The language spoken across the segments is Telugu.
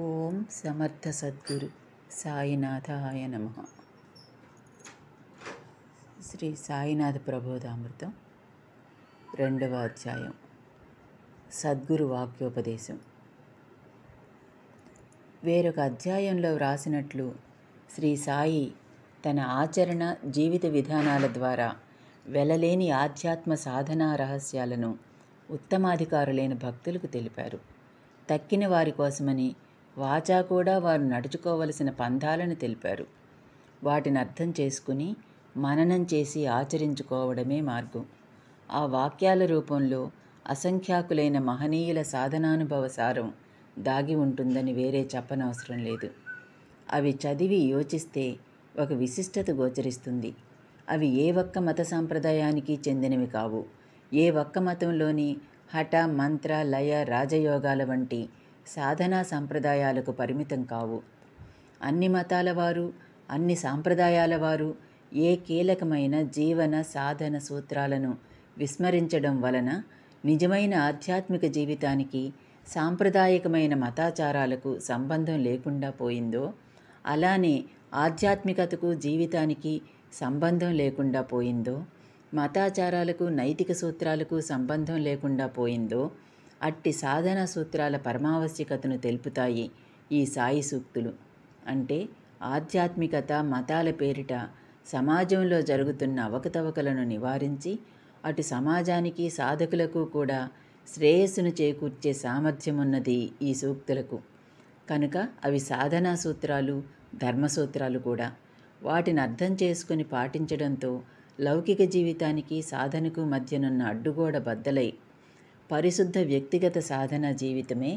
ఓం సమర్థ సద్గురు సాయినాథాయ నమ శ్రీ సాయినాథ ప్రబోధామృతం రెండవ అధ్యాయం సద్గురు వాక్యోపదేశం వేరొక అధ్యాయంలో వ్రాసినట్లు శ్రీ సాయి తన ఆచరణ జీవిత విధానాల ద్వారా వెలలేని ఆధ్యాత్మ సాధనా రహస్యాలను ఉత్తమాధికారులైన భక్తులకు తెలిపారు తక్కిన వారి కోసమని వాచా కూడా వారు నడుచుకోవలసిన పంథాలను తెలిపారు వాటిని అర్థం చేసుకుని మననం చేసి ఆచరించుకోవడమే మార్గం ఆ వాక్యాల రూపంలో అసంఖ్యాకులైన మహనీయుల సాధనానుభవ సారం దాగి ఉంటుందని వేరే చెప్పనవసరం లేదు అవి చదివి యోచిస్తే ఒక విశిష్టత గోచరిస్తుంది అవి ఏ ఒక్క మత సాంప్రదాయానికి చెందినవి కావు ఏ ఒక్క మతంలోని హఠ మంత్ర లయ రాజయోగాల వంటి సాధనా సాంప్రదాయాలకు పరిమితం కావు అన్ని మతాల వారు అన్ని సాంప్రదాయాల వారు ఏ కీలకమైన జీవన సాధన సూత్రాలను విస్మరించడం వలన నిజమైన ఆధ్యాత్మిక జీవితానికి సాంప్రదాయకమైన మతాచారాలకు సంబంధం లేకుండా పోయిందో అలానే ఆధ్యాత్మికతకు జీవితానికి సంబంధం లేకుండా పోయిందో మతాచారాలకు నైతిక సూత్రాలకు సంబంధం లేకుండా పోయిందో అట్టి సాధన సూత్రాల పరమావశ్యకతను తెలుపుతాయి ఈ సాయి సూక్తులు అంటే ఆధ్యాత్మికత మతాల పేరిట సమాజంలో జరుగుతున్న అవకతవకలను నివారించి అటు సమాజానికి సాధకులకు కూడా శ్రేయస్సును చేకూర్చే సామర్థ్యమున్నది ఈ సూక్తులకు కనుక అవి సాధనా సూత్రాలు ధర్మసూత్రాలు కూడా వాటిని అర్థం చేసుకుని పాటించడంతో లౌకిక జీవితానికి సాధనకు మధ్యనున్న అడ్డుగోడ బద్దలై పరిశుద్ధ వ్యక్తిగత సాధన జీవితమే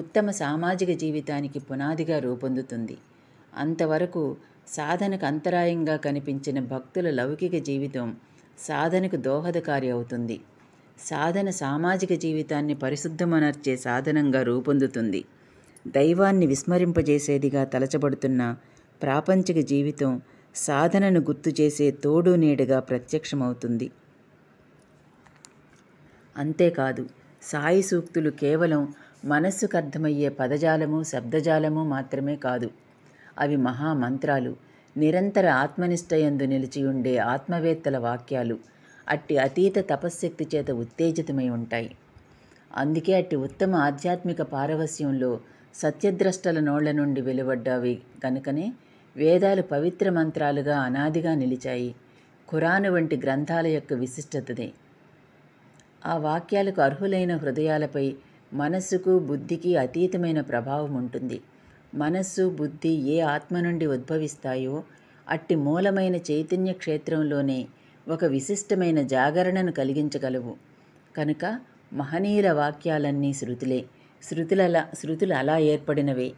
ఉత్తమ సామాజిక జీవితానికి పునాదిగా రూపొందుతుంది అంతవరకు సాధనకు అంతరాయంగా కనిపించిన భక్తుల లౌకిక జీవితం సాధనకు దోహదకారి అవుతుంది సాధన సామాజిక జీవితాన్ని పరిశుద్ధమనర్చే సాధనంగా రూపొందుతుంది దైవాన్ని విస్మరింపజేసేదిగా తలచబడుతున్న ప్రాపంచిక జీవితం సాధనను గుర్తు చేసే తోడు నీడగా ప్రత్యక్షమవుతుంది అంతేకాదు సాయి సూక్తులు కేవలం మనస్సుకు అర్థమయ్యే పదజాలము శబ్దజాలము మాత్రమే కాదు అవి మహామంత్రాలు నిరంతర ఆత్మనిష్టయందు నిలిచి ఉండే ఆత్మవేత్తల వాక్యాలు అట్టి అతీత తపశ్శక్తి చేత ఉత్తేజితమై ఉంటాయి అందుకే అట్టి ఉత్తమ ఆధ్యాత్మిక పారవస్యంలో సత్యద్రష్టల నోళ్ల నుండి వెలువడ్డావి కనుకనే వేదాలు పవిత్ర మంత్రాలుగా అనాదిగా నిలిచాయి ఖురాను వంటి గ్రంథాల యొక్క విశిష్టతదే ఆ వాక్యాలకు అర్హులైన హృదయాలపై మనస్సుకు బుద్ధికి అతీతమైన ప్రభావం ఉంటుంది మనస్సు బుద్ధి ఏ ఆత్మ నుండి ఉద్భవిస్తాయో అట్టి మూలమైన చైతన్య క్షేత్రంలోనే ఒక విశిష్టమైన జాగరణను కలిగించగలవు కనుక మహనీయుల వాక్యాలన్నీ శృతులే శృతుల శృతులు అలా ఏర్పడినవే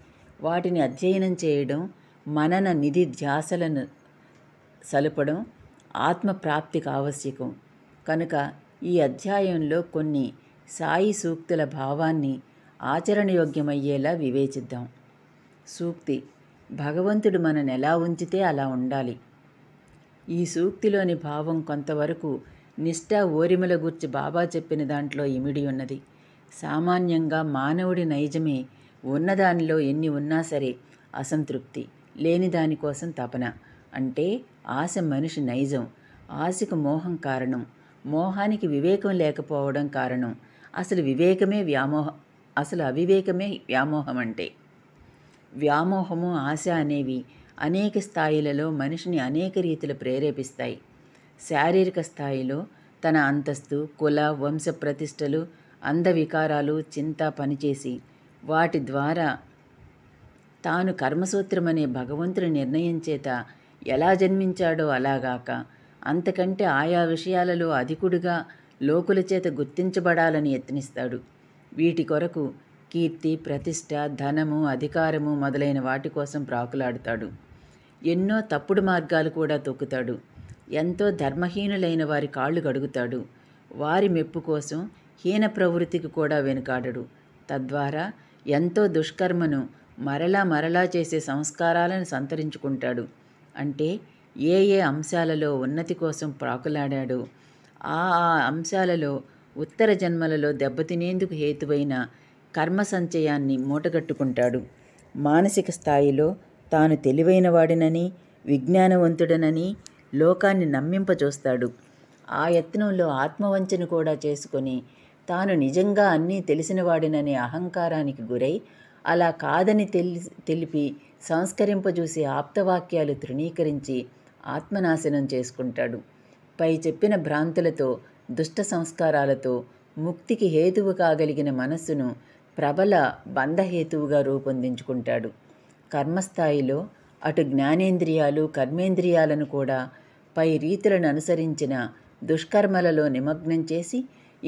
వాటిని అధ్యయనం చేయడం మనన నిధి ధ్యాసలను సలపడం ఆత్మప్రాప్తికి ఆవశ్యకం కనుక ఈ అధ్యాయంలో కొన్ని సాయి సూక్తుల భావాన్ని ఆచరణయోగ్యమయ్యేలా వివేచిద్దాం సూక్తి భగవంతుడు మనను ఎలా ఉంచితే అలా ఉండాలి ఈ సూక్తిలోని భావం కొంతవరకు నిష్ఠా ఓరిమల గూర్చి బాబా చెప్పిన దాంట్లో ఇమిడి ఉన్నది సామాన్యంగా మానవుడి నైజమే ఉన్నదానిలో ఎన్ని ఉన్నా సరే అసంతృప్తి లేని దానికోసం తపన అంటే ఆశ మనిషి నైజం ఆశకు మోహం కారణం మోహానికి వివేకం లేకపోవడం కారణం అసలు వివేకమే వ్యామోహ అసలు అవివేకమే వ్యామోహం అంటే వ్యామోహము ఆశ అనేవి అనేక స్థాయిలలో మనిషిని అనేక రీతిలో ప్రేరేపిస్తాయి శారీరక స్థాయిలో తన అంతస్తు కుల వంశ ప్రతిష్టలు అంధవికారాలు చింత పనిచేసి వాటి ద్వారా తాను కర్మసూత్రమనే భగవంతుని నిర్ణయం చేత ఎలా జన్మించాడో అలాగాక అంతకంటే ఆయా విషయాలలో అధికుడిగా లోకుల చేత గుర్తించబడాలని యత్నిస్తాడు వీటి కొరకు కీర్తి ప్రతిష్ట ధనము అధికారము మొదలైన వాటి కోసం ప్రాకులాడుతాడు ఎన్నో తప్పుడు మార్గాలు కూడా తొక్కుతాడు ఎంతో ధర్మహీనులైన వారి కాళ్ళు గడుగుతాడు వారి మెప్పు కోసం హీన ప్రవృత్తికి కూడా వెనుకాడడు తద్వారా ఎంతో దుష్కర్మను మరలా మరలా చేసే సంస్కారాలను సంతరించుకుంటాడు అంటే ఏ ఏ అంశాలలో ఉన్నతి కోసం ప్రాకులాడాడు ఆ ఆ అంశాలలో ఉత్తర జన్మలలో దెబ్బతినేందుకు హేతువైన కర్మ సంచయాన్ని మూటగట్టుకుంటాడు మానసిక స్థాయిలో తాను తెలివైనవాడినని విజ్ఞానవంతుడనని లోకాన్ని నమ్మింపచూస్తాడు ఆ యత్నంలో ఆత్మవంచన కూడా చేసుకొని తాను నిజంగా అన్నీ తెలిసినవాడిననే అహంకారానికి గురై అలా కాదని తెలి తెలిపి సంస్కరింపజూసి ఆప్తవాక్యాలు తృణీకరించి ఆత్మనాశనం చేసుకుంటాడు పై చెప్పిన భ్రాంతులతో దుష్ట సంస్కారాలతో ముక్తికి హేతువు కాగలిగిన మనస్సును ప్రబల బంధహేతువుగా రూపొందించుకుంటాడు కర్మస్థాయిలో అటు జ్ఞానేంద్రియాలు కర్మేంద్రియాలను కూడా పై రీతులను అనుసరించిన దుష్కర్మలలో నిమగ్నం చేసి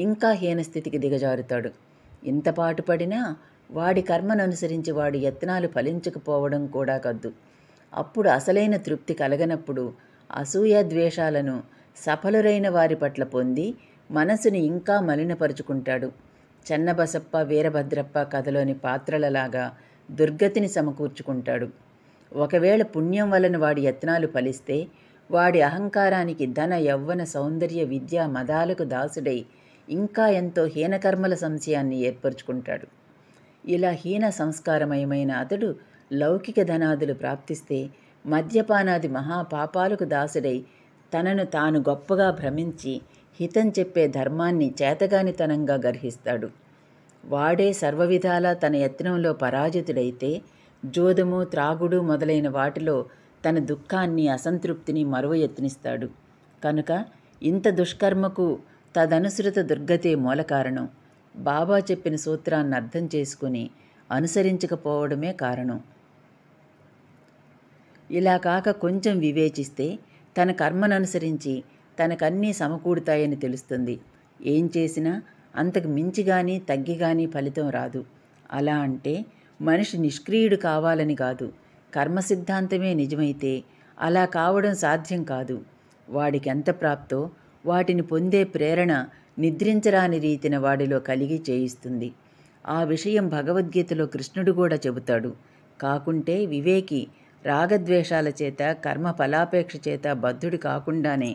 ఇంకా హీనస్థితికి దిగజారుతాడు ఇంత పడినా వాడి కర్మను అనుసరించి వాడి యత్నాలు ఫలించకపోవడం కూడా కద్దు అప్పుడు అసలైన తృప్తి కలగనప్పుడు అసూయ ద్వేషాలను సఫలురైన వారి పట్ల పొంది మనసుని ఇంకా మలినపరుచుకుంటాడు చెన్నబసప్ప వీరభద్రప్ప కథలోని పాత్రలలాగా దుర్గతిని సమకూర్చుకుంటాడు ఒకవేళ పుణ్యం వలన వాడి యత్నాలు ఫలిస్తే వాడి అహంకారానికి ధన యవ్వన సౌందర్య విద్య మదాలకు దాసుడై ఇంకా ఎంతో హీనకర్మల సంశయాన్ని ఏర్పరుచుకుంటాడు ఇలా హీన సంస్కారమయమైన అతడు లౌకిక ధనాదులు ప్రాప్తిస్తే మద్యపానాది మహాపాపాలకు దాసుడై తనను తాను గొప్పగా భ్రమించి హితం చెప్పే ధర్మాన్ని చేతగానితనంగా గర్హిస్తాడు వాడే సర్వవిధాలా తన యత్నంలో పరాజితుడైతే జోదము త్రాగుడు మొదలైన వాటిలో తన దుఃఖాన్ని అసంతృప్తిని మరువ యత్నిస్తాడు కనుక ఇంత దుష్కర్మకు తదనుసృత దుర్గతే మూల కారణం బాబా చెప్పిన సూత్రాన్ని అర్థం చేసుకుని అనుసరించకపోవడమే కారణం ఇలా కాక కొంచెం వివేచిస్తే తన కర్మననుసరించి తనకన్నీ సమకూడుతాయని తెలుస్తుంది ఏం చేసినా అంతకు మించి కానీ ఫలితం రాదు అలా అంటే మనిషి నిష్క్రియుడు కావాలని కాదు కర్మ సిద్ధాంతమే నిజమైతే అలా కావడం సాధ్యం కాదు వాడికి ఎంత ప్రాప్తో వాటిని పొందే ప్రేరణ నిద్రించరాని రీతిన వాడిలో కలిగి చేయిస్తుంది ఆ విషయం భగవద్గీతలో కృష్ణుడు కూడా చెబుతాడు కాకుంటే వివేకి రాగద్వేషాల చేత కర్మ ఫలాపేక్ష చేత బద్ధుడు కాకుండానే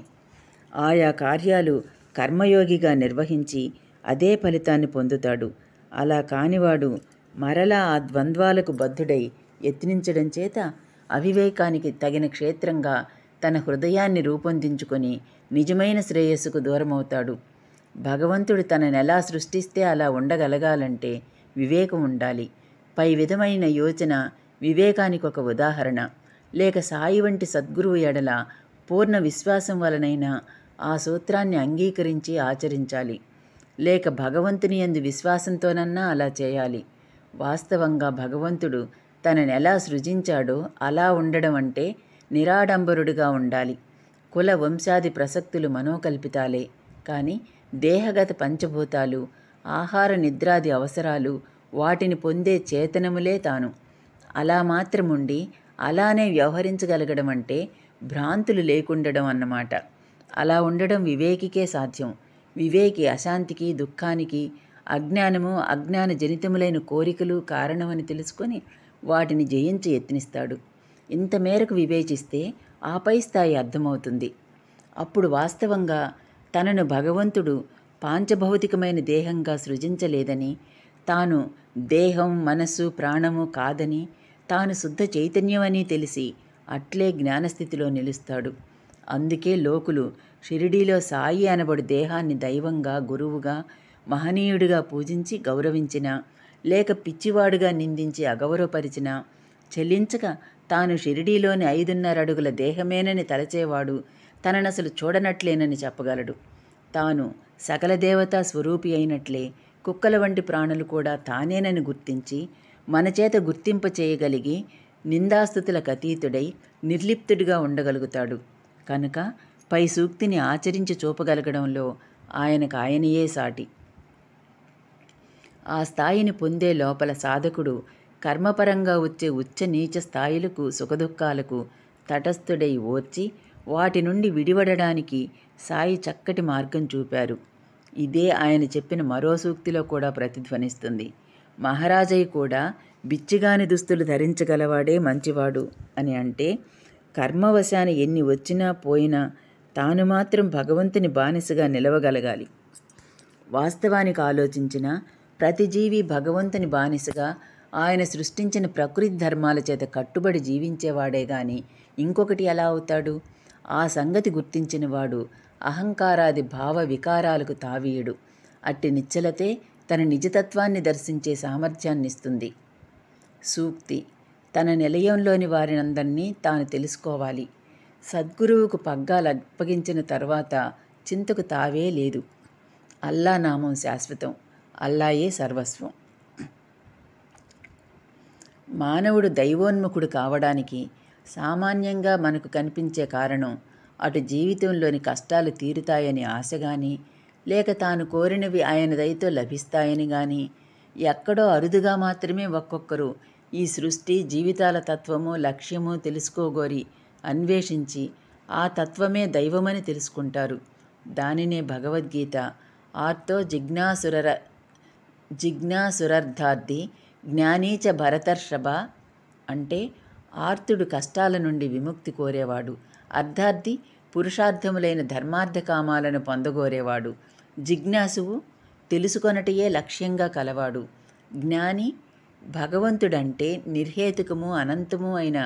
ఆయా కార్యాలు కర్మయోగిగా నిర్వహించి అదే ఫలితాన్ని పొందుతాడు అలా కానివాడు మరలా ఆ ద్వంద్వాలకు బద్ధుడై యత్నించడం చేత అవివేకానికి తగిన క్షేత్రంగా తన హృదయాన్ని రూపొందించుకొని నిజమైన శ్రేయస్సుకు దూరమవుతాడు భగవంతుడు నెలా సృష్టిస్తే అలా ఉండగలగాలంటే వివేకం ఉండాలి పై విధమైన యోచన వివేకానికి ఒక ఉదాహరణ లేక సాయి వంటి సద్గురువు ఎడల పూర్ణ విశ్వాసం వలనైనా ఆ సూత్రాన్ని అంగీకరించి ఆచరించాలి లేక భగవంతుని ఎందు విశ్వాసంతోనన్నా అలా చేయాలి వాస్తవంగా భగవంతుడు తనని ఎలా సృజించాడో అలా ఉండడం అంటే నిరాడంబరుడిగా ఉండాలి కుల వంశాది ప్రసక్తులు మనోకల్పితాలే కానీ దేహగత పంచభూతాలు ఆహార నిద్రాది అవసరాలు వాటిని పొందే చేతనములే తాను అలా మాత్రముండి అలానే వ్యవహరించగలగడం అంటే భ్రాంతులు లేకుండడం అన్నమాట అలా ఉండడం వివేకికే సాధ్యం వివేకి అశాంతికి దుఃఖానికి అజ్ఞానము అజ్ఞాన జనితములైన కోరికలు కారణమని తెలుసుకొని వాటిని జయించి యత్నిస్తాడు ఇంత మేరకు వివేచిస్తే ఆపై స్థాయి అర్థమవుతుంది అప్పుడు వాస్తవంగా తనను భగవంతుడు పాంచభౌతికమైన దేహంగా సృజించలేదని తాను దేహం మనసు ప్రాణము కాదని తాను శుద్ధ చైతన్యమని తెలిసి అట్లే జ్ఞానస్థితిలో నిలుస్తాడు అందుకే లోకులు షిరిడీలో సాయి అనబడు దేహాన్ని దైవంగా గురువుగా మహనీయుడిగా పూజించి గౌరవించిన లేక పిచ్చివాడుగా నిందించి అగౌరవపరిచిన చెల్లించక తాను షిరిడీలోని ఐదున్నర అడుగుల దేహమేనని తలచేవాడు తననసలు చూడనట్లేనని చెప్పగలడు తాను సకల దేవతా స్వరూపి అయినట్లే కుక్కల వంటి ప్రాణులు కూడా తానేనని గుర్తించి మన చేత గుర్తింపు చేయగలిగి నిందాస్థుతులకు అతీతుడై నిర్లిప్తుడిగా ఉండగలుగుతాడు కనుక పై సూక్తిని ఆచరించి చూపగలగడంలో ఆయనకు ఆయనయే సాటి ఆ స్థాయిని పొందే లోపల సాధకుడు కర్మపరంగా వచ్చే ఉచ్చ నీచ స్థాయిలకు సుఖదుఖాలకు తటస్థుడై ఓర్చి వాటి నుండి విడివడడానికి సాయి చక్కటి మార్గం చూపారు ఇదే ఆయన చెప్పిన మరో సూక్తిలో కూడా ప్రతిధ్వనిస్తుంది మహారాజయ్య కూడా బిచ్చిగాని దుస్తులు ధరించగలవాడే మంచివాడు అని అంటే కర్మవశాన ఎన్ని వచ్చినా పోయినా తాను మాత్రం భగవంతుని బానిసగా నిలవగలగాలి వాస్తవానికి ఆలోచించిన ప్రతి జీవి భగవంతుని బానిసగా ఆయన సృష్టించిన ప్రకృతి ధర్మాల చేత కట్టుబడి జీవించేవాడే గాని ఇంకొకటి ఎలా అవుతాడు ఆ సంగతి గుర్తించినవాడు అహంకారాది భావ వికారాలకు తావీయుడు అట్టి నిచ్చలతే తన నిజతత్వాన్ని దర్శించే సామర్థ్యాన్ని ఇస్తుంది సూక్తి తన నిలయంలోని వారినందరినీ తాను తెలుసుకోవాలి సద్గురువుకు పగ్గాలు అప్పగించిన తర్వాత చింతకు తావే లేదు అల్లా నామం శాశ్వతం అల్లాయే సర్వస్వం మానవుడు దైవోన్ముఖుడు కావడానికి సామాన్యంగా మనకు కనిపించే కారణం అటు జీవితంలోని కష్టాలు తీరుతాయని ఆశగాని లేక తాను కోరినవి ఆయన దయతో లభిస్తాయని గాని ఎక్కడో అరుదుగా మాత్రమే ఒక్కొక్కరు ఈ సృష్టి జీవితాల తత్వము లక్ష్యము తెలుసుకోగోరి అన్వేషించి ఆ తత్వమే దైవమని తెలుసుకుంటారు దానినే భగవద్గీత ఆర్తో జిజ్ఞాసుర జిజ్ఞాసురర్థార్థి జ్ఞానీచ భరతర్షభ అంటే ఆర్తుడు కష్టాల నుండి విముక్తి కోరేవాడు అర్థార్థి పురుషార్థములైన ధర్మార్థ కామాలను పొందగోరేవాడు జిజ్ఞాసువు తెలుసుకొనటయే లక్ష్యంగా కలవాడు జ్ఞాని భగవంతుడంటే నిర్హేతుకము అనంతము అయిన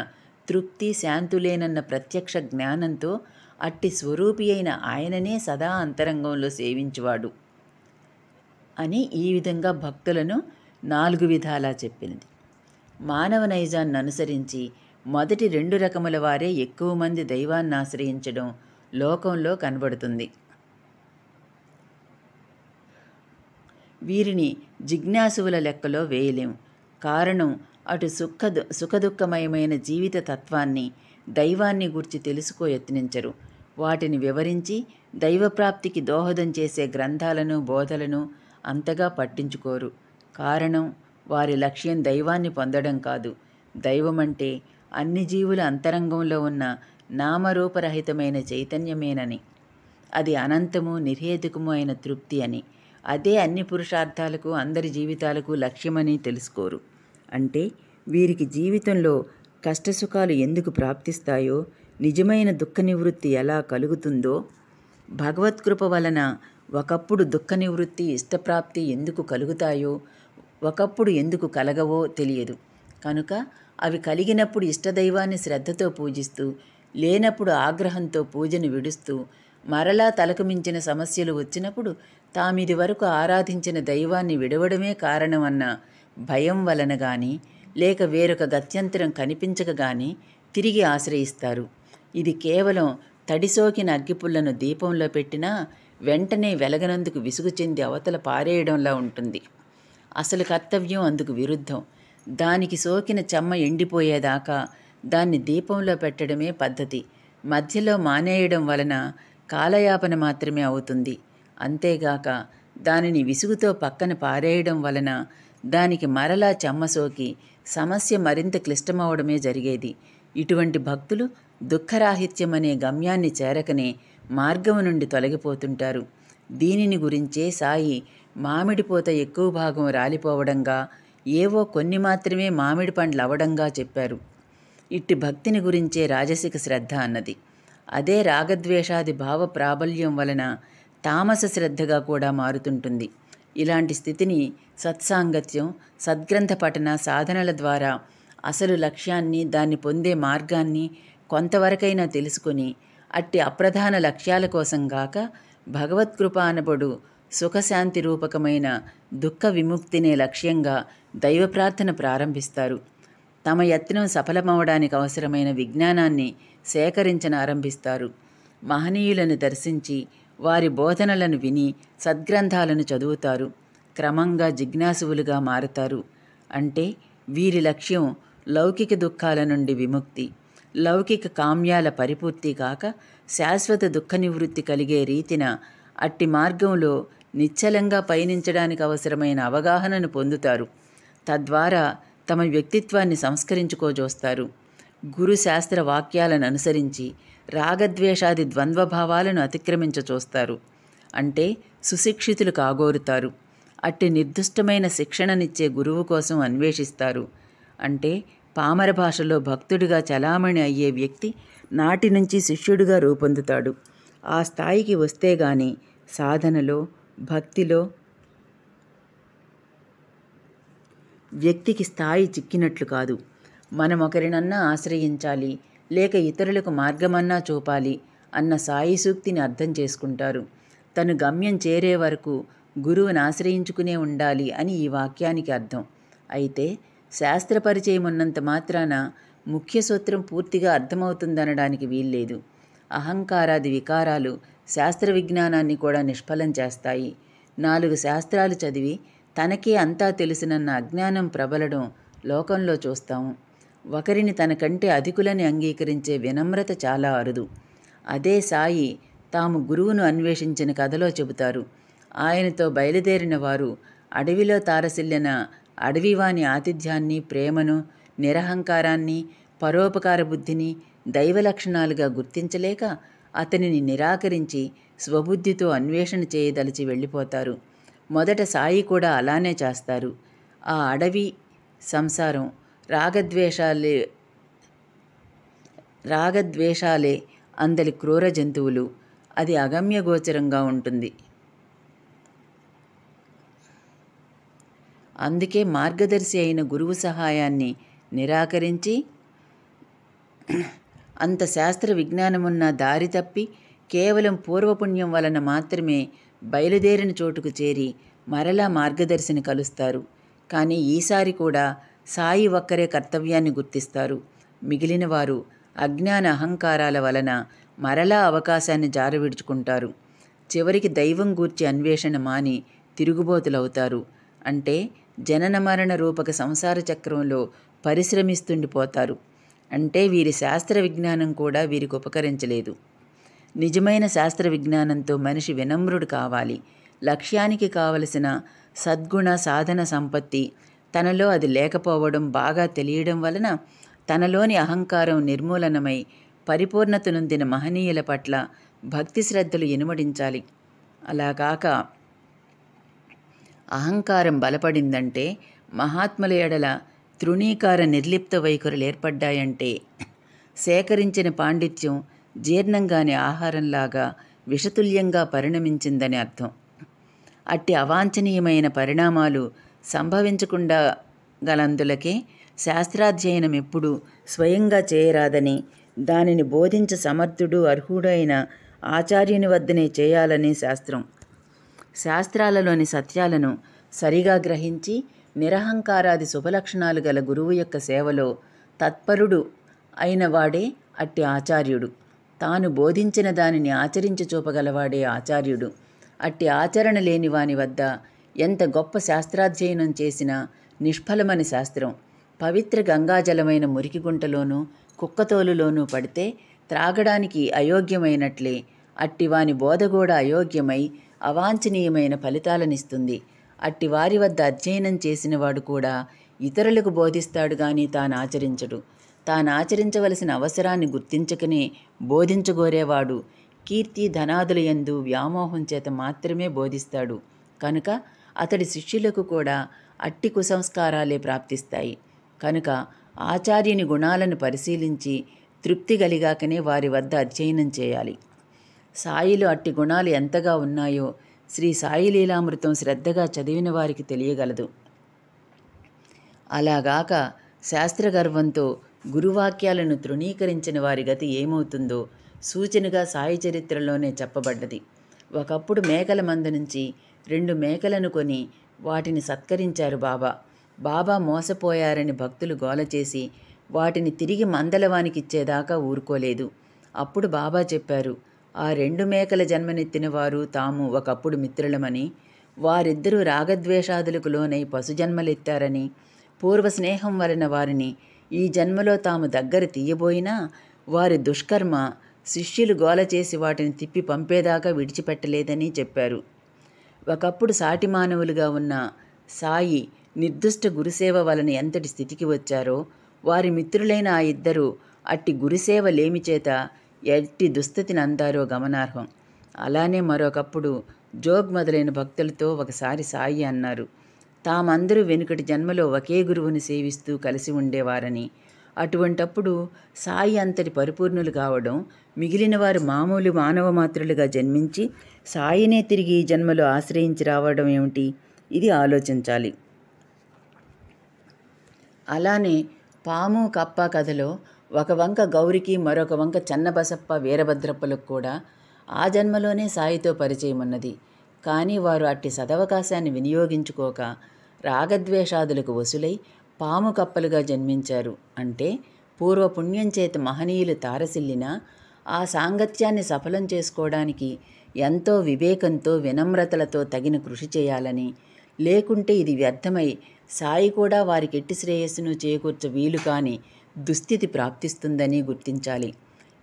తృప్తి శాంతులేనన్న ప్రత్యక్ష జ్ఞానంతో అట్టి స్వరూపి అయిన ఆయననే సదా అంతరంగంలో సేవించువాడు అని ఈ విధంగా భక్తులను నాలుగు విధాలా చెప్పింది మానవ నైజాన్ని అనుసరించి మొదటి రెండు రకముల వారే ఎక్కువ మంది దైవాన్ని ఆశ్రయించడం లోకంలో కనబడుతుంది వీరిని జిజ్ఞాసువుల లెక్కలో వేయలేం కారణం అటు సుఖ సుఖదుఖమయమైన జీవిత తత్వాన్ని దైవాన్ని గుర్చి తెలుసుకో యత్నించరు వాటిని వివరించి దైవప్రాప్తికి దోహదం చేసే గ్రంథాలను బోధలను అంతగా పట్టించుకోరు కారణం వారి లక్ష్యం దైవాన్ని పొందడం కాదు దైవమంటే అన్ని జీవుల అంతరంగంలో ఉన్న నామరూపరహితమైన చైతన్యమేనని అది అనంతము నిర్హేతుకము అయిన తృప్తి అని అదే అన్ని పురుషార్థాలకు అందరి జీవితాలకు లక్ష్యమని తెలుసుకోరు అంటే వీరికి జీవితంలో కష్టసుఖాలు ఎందుకు ప్రాప్తిస్తాయో నిజమైన దుఃఖ నివృత్తి ఎలా కలుగుతుందో భగవత్కృప వలన ఒకప్పుడు దుఃఖ నివృత్తి ఇష్టప్రాప్తి ఎందుకు కలుగుతాయో ఒకప్పుడు ఎందుకు కలగవో తెలియదు కనుక అవి కలిగినప్పుడు ఇష్టదైవాన్ని శ్రద్ధతో పూజిస్తూ లేనప్పుడు ఆగ్రహంతో పూజను విడుస్తూ మరలా తలకు మించిన సమస్యలు వచ్చినప్పుడు తామిది వరకు ఆరాధించిన దైవాన్ని విడవడమే కారణమన్న భయం వలన గాని లేక వేరొక గత్యంతరం కనిపించక గాని తిరిగి ఆశ్రయిస్తారు ఇది కేవలం తడిసోకిన అగ్గిపుల్లను దీపంలో పెట్టినా వెంటనే వెలగనందుకు విసుగు చెంది అవతల పారేయడంలా ఉంటుంది అసలు కర్తవ్యం అందుకు విరుద్ధం దానికి సోకిన చెమ్మ ఎండిపోయేదాకా దాన్ని దీపంలో పెట్టడమే పద్ధతి మధ్యలో మానేయడం వలన కాలయాపన మాత్రమే అవుతుంది అంతేగాక దానిని విసుగుతో పక్కన పారేయడం వలన దానికి మరలా చెమ్మసోకి సమస్య మరింత క్లిష్టమవడమే జరిగేది ఇటువంటి భక్తులు దుఃఖరాహిత్యం అనే గమ్యాన్ని చేరకనే మార్గం నుండి తొలగిపోతుంటారు దీనిని గురించే సాయి మామిడిపోత ఎక్కువ భాగం రాలిపోవడంగా ఏవో కొన్ని మాత్రమే మామిడి పండ్లు అవడంగా చెప్పారు ఇట్టి భక్తిని గురించే రాజసిక శ్రద్ధ అన్నది అదే రాగద్వేషాది భావ ప్రాబల్యం వలన తామస శ్రద్ధగా కూడా మారుతుంటుంది ఇలాంటి స్థితిని సత్సాంగత్యం సద్గ్రంథ పఠన సాధనల ద్వారా అసలు లక్ష్యాన్ని దాన్ని పొందే మార్గాన్ని కొంతవరకైనా తెలుసుకుని అట్టి అప్రధాన లక్ష్యాల కోసం గాక భగవత్కృప అనబడు సుఖశాంతి రూపకమైన దుఃఖ విముక్తినే లక్ష్యంగా దైవ ప్రార్థన ప్రారంభిస్తారు తమ యత్నం సఫలమవడానికి అవసరమైన విజ్ఞానాన్ని సేకరించన ఆరంభిస్తారు మహనీయులను దర్శించి వారి బోధనలను విని సద్గ్రంథాలను చదువుతారు క్రమంగా జిజ్ఞాసువులుగా మారుతారు అంటే వీరి లక్ష్యం లౌకిక దుఃఖాల నుండి విముక్తి లౌకిక కామ్యాల పరిపూర్తి కాక శాశ్వత దుఃఖ నివృత్తి కలిగే రీతిన అట్టి మార్గంలో నిశ్చలంగా పయనించడానికి అవసరమైన అవగాహనను పొందుతారు తద్వారా తమ వ్యక్తిత్వాన్ని సంస్కరించుకోజోస్తారు గురు శాస్త్ర వాక్యాలను అనుసరించి రాగద్వేషాది ద్వంద్వభావాలను అతిక్రమించ చూస్తారు అంటే సుశిక్షితులు కాగోరుతారు అట్టి నిర్దిష్టమైన శిక్షణనిచ్చే గురువు కోసం అన్వేషిస్తారు అంటే పామర భాషలో భక్తుడిగా చలామణి అయ్యే వ్యక్తి నాటి నుంచి శిష్యుడిగా రూపొందుతాడు ఆ స్థాయికి వస్తే గాని సాధనలో భక్తిలో వ్యక్తికి స్థాయి చిక్కినట్లు కాదు మనం ఒకరినన్నా ఆశ్రయించాలి లేక ఇతరులకు మార్గమన్నా చూపాలి అన్న సాయి సూక్తిని అర్థం చేసుకుంటారు తను గమ్యం చేరే వరకు గురువుని ఆశ్రయించుకునే ఉండాలి అని ఈ వాక్యానికి అర్థం అయితే శాస్త్ర పరిచయం ఉన్నంత మాత్రాన ముఖ్య సూత్రం పూర్తిగా అర్థమవుతుందనడానికి వీల్లేదు అహంకారాది వికారాలు శాస్త్ర విజ్ఞానాన్ని కూడా నిష్ఫలం చేస్తాయి నాలుగు శాస్త్రాలు చదివి తనకే అంతా తెలిసినన్న అజ్ఞానం ప్రబలడం లోకంలో చూస్తాము ఒకరిని తనకంటే అధికులని అంగీకరించే వినమ్రత చాలా అరుదు అదే సాయి తాము గురువును అన్వేషించిన కథలో చెబుతారు ఆయనతో బయలుదేరిన వారు అడవిలో తారసిల్లిన అడవివాని ఆతిథ్యాన్ని ప్రేమను నిరహంకారాన్ని పరోపకార బుద్ధిని దైవ లక్షణాలుగా గుర్తించలేక అతనిని నిరాకరించి స్వబుద్ధితో అన్వేషణ చేయదలిచి వెళ్ళిపోతారు మొదట సాయి కూడా అలానే చేస్తారు ఆ అడవి సంసారం రాగద్వేషాలే రాగద్వేషాలే అందరి క్రూర జంతువులు అది అగమ్యగోచరంగా ఉంటుంది అందుకే మార్గదర్శి అయిన గురువు సహాయాన్ని నిరాకరించి అంత శాస్త్ర విజ్ఞానమున్న దారి తప్పి కేవలం పూర్వపుణ్యం వలన మాత్రమే బయలుదేరిన చోటుకు చేరి మరలా మార్గదర్శిని కలుస్తారు కానీ ఈసారి కూడా సాయి ఒక్కరే కర్తవ్యాన్ని గుర్తిస్తారు మిగిలిన వారు అజ్ఞాన అహంకారాల వలన మరలా అవకాశాన్ని జారవిడుచుకుంటారు చివరికి దైవం గూర్చి అన్వేషణ మాని తిరుగుబోతులవుతారు అంటే జనన మరణ రూపక సంసార చక్రంలో పరిశ్రమిస్తుండిపోతారు అంటే వీరి శాస్త్ర విజ్ఞానం కూడా వీరికి ఉపకరించలేదు నిజమైన శాస్త్ర విజ్ఞానంతో మనిషి వినమ్రుడు కావాలి లక్ష్యానికి కావలసిన సద్గుణ సాధన సంపత్తి తనలో అది లేకపోవడం బాగా తెలియడం వలన తనలోని అహంకారం నిర్మూలనమై పరిపూర్ణతనుందిన మహనీయుల పట్ల భక్తి శ్రద్ధలు ఇనుమడించాలి అలాగాక అహంకారం బలపడిందంటే మహాత్ముల ఎడల తృణీకార నిర్లిప్త వైఖరులు ఏర్పడ్డాయంటే సేకరించిన పాండిత్యం జీర్ణంగాని ఆహారంలాగా విషతుల్యంగా పరిణమించిందని అర్థం అట్టి అవాంఛనీయమైన పరిణామాలు సంభవించకుండా గలందులకే శాస్త్రాధ్యయనం ఎప్పుడు స్వయంగా చేయరాదని దానిని బోధించ సమర్థుడు అర్హుడైన ఆచార్యుని వద్దనే చేయాలని శాస్త్రం శాస్త్రాలలోని సత్యాలను సరిగా గ్రహించి నిరహంకారాది శుభలక్షణాలు గల గురువు యొక్క సేవలో తత్పరుడు అయిన వాడే అట్టి ఆచార్యుడు తాను బోధించిన దానిని ఆచరించి చూపగలవాడే ఆచార్యుడు అట్టి ఆచరణ లేని వాని వద్ద ఎంత గొప్ప శాస్త్రాధ్యయనం చేసినా నిష్ఫలమని శాస్త్రం పవిత్ర గంగాజలమైన మురికిగుంటలోనూ కుక్కతోలులోనూ పడితే త్రాగడానికి అయోగ్యమైనట్లే అట్టివాని బోధ కూడా అయోగ్యమై అవాంఛనీయమైన ఫలితాలనిస్తుంది అట్టి వారి వద్ద అధ్యయనం చేసినవాడు కూడా ఇతరులకు బోధిస్తాడు గాని తాను ఆచరించడు తాను ఆచరించవలసిన అవసరాన్ని గుర్తించకనే బోధించగోరేవాడు కీర్తి ధనాదులయందు వ్యామోహం చేత మాత్రమే బోధిస్తాడు కనుక అతడి శిష్యులకు కూడా అట్టి కుసంస్కారాలే ప్రాప్తిస్తాయి కనుక ఆచార్యుని గుణాలను పరిశీలించి తృప్తి కలిగాకనే వారి వద్ద అధ్యయనం చేయాలి సాయిలో అట్టి గుణాలు ఎంతగా ఉన్నాయో శ్రీ సాయి లీలామృతం శ్రద్ధగా చదివిన వారికి తెలియగలదు అలాగాక శాస్త్రగర్వంతో గురువాక్యాలను తృణీకరించిన వారి గతి ఏమవుతుందో సూచనగా సాయి చరిత్రలోనే చెప్పబడ్డది ఒకప్పుడు మేకల మంద నుంచి రెండు మేకలను కొని వాటిని సత్కరించారు బాబా బాబా మోసపోయారని భక్తులు గోల చేసి వాటిని తిరిగి మందలవానికిచ్చేదాకా ఊరుకోలేదు అప్పుడు బాబా చెప్పారు ఆ రెండు మేకల జన్మనెత్తిన వారు తాము ఒకప్పుడు మిత్రులమని వారిద్దరూ రాగద్వేషాదులకు లోనై పశుజన్మలెత్తారని పూర్వ స్నేహం వలన వారిని ఈ జన్మలో తాము దగ్గర తీయబోయినా వారి దుష్కర్మ శిష్యులు గోల చేసి వాటిని తిప్పి పంపేదాకా విడిచిపెట్టలేదని చెప్పారు ఒకప్పుడు సాటి మానవులుగా ఉన్న సాయి నిర్దిష్ట గురుసేవ వలన ఎంతటి స్థితికి వచ్చారో వారి మిత్రులైన ఆ ఇద్దరు అట్టి గురుసేవ లేమి చేత ఎట్టి దుస్థితిని అందారో గమనార్హం అలానే మరొకప్పుడు జోగ్ మొదలైన భక్తులతో ఒకసారి సాయి అన్నారు తామందరూ వెనుకటి జన్మలో ఒకే గురువుని సేవిస్తూ కలిసి ఉండేవారని అటువంటప్పుడు సాయి అంతటి పరిపూర్ణులు కావడం మిగిలిన వారు మామూలు మానవ మాత్రులుగా జన్మించి సాయినే తిరిగి జన్మలో ఆశ్రయించి రావడం ఏమిటి ఇది ఆలోచించాలి అలానే పాము కప్ప కథలో ఒక వంక గౌరికి మరొక వంక చన్నబసప్ప వీరభద్రప్పలకు కూడా ఆ జన్మలోనే సాయితో పరిచయం ఉన్నది కానీ వారు అట్టి సదవకాశాన్ని వినియోగించుకోక రాగద్వేషాదులకు వసులై పాము కప్పలుగా జన్మించారు అంటే పూర్వపుణ్యం చేత మహనీయులు తారసిల్లిన ఆ సాంగత్యాన్ని సఫలం చేసుకోవడానికి ఎంతో వివేకంతో వినమ్రతలతో తగిన కృషి చేయాలని లేకుంటే ఇది వ్యర్థమై సాయి కూడా వారికి ఎట్టి శ్రేయస్సును చేకూర్చ వీలు కాని దుస్థితి ప్రాప్తిస్తుందని గుర్తించాలి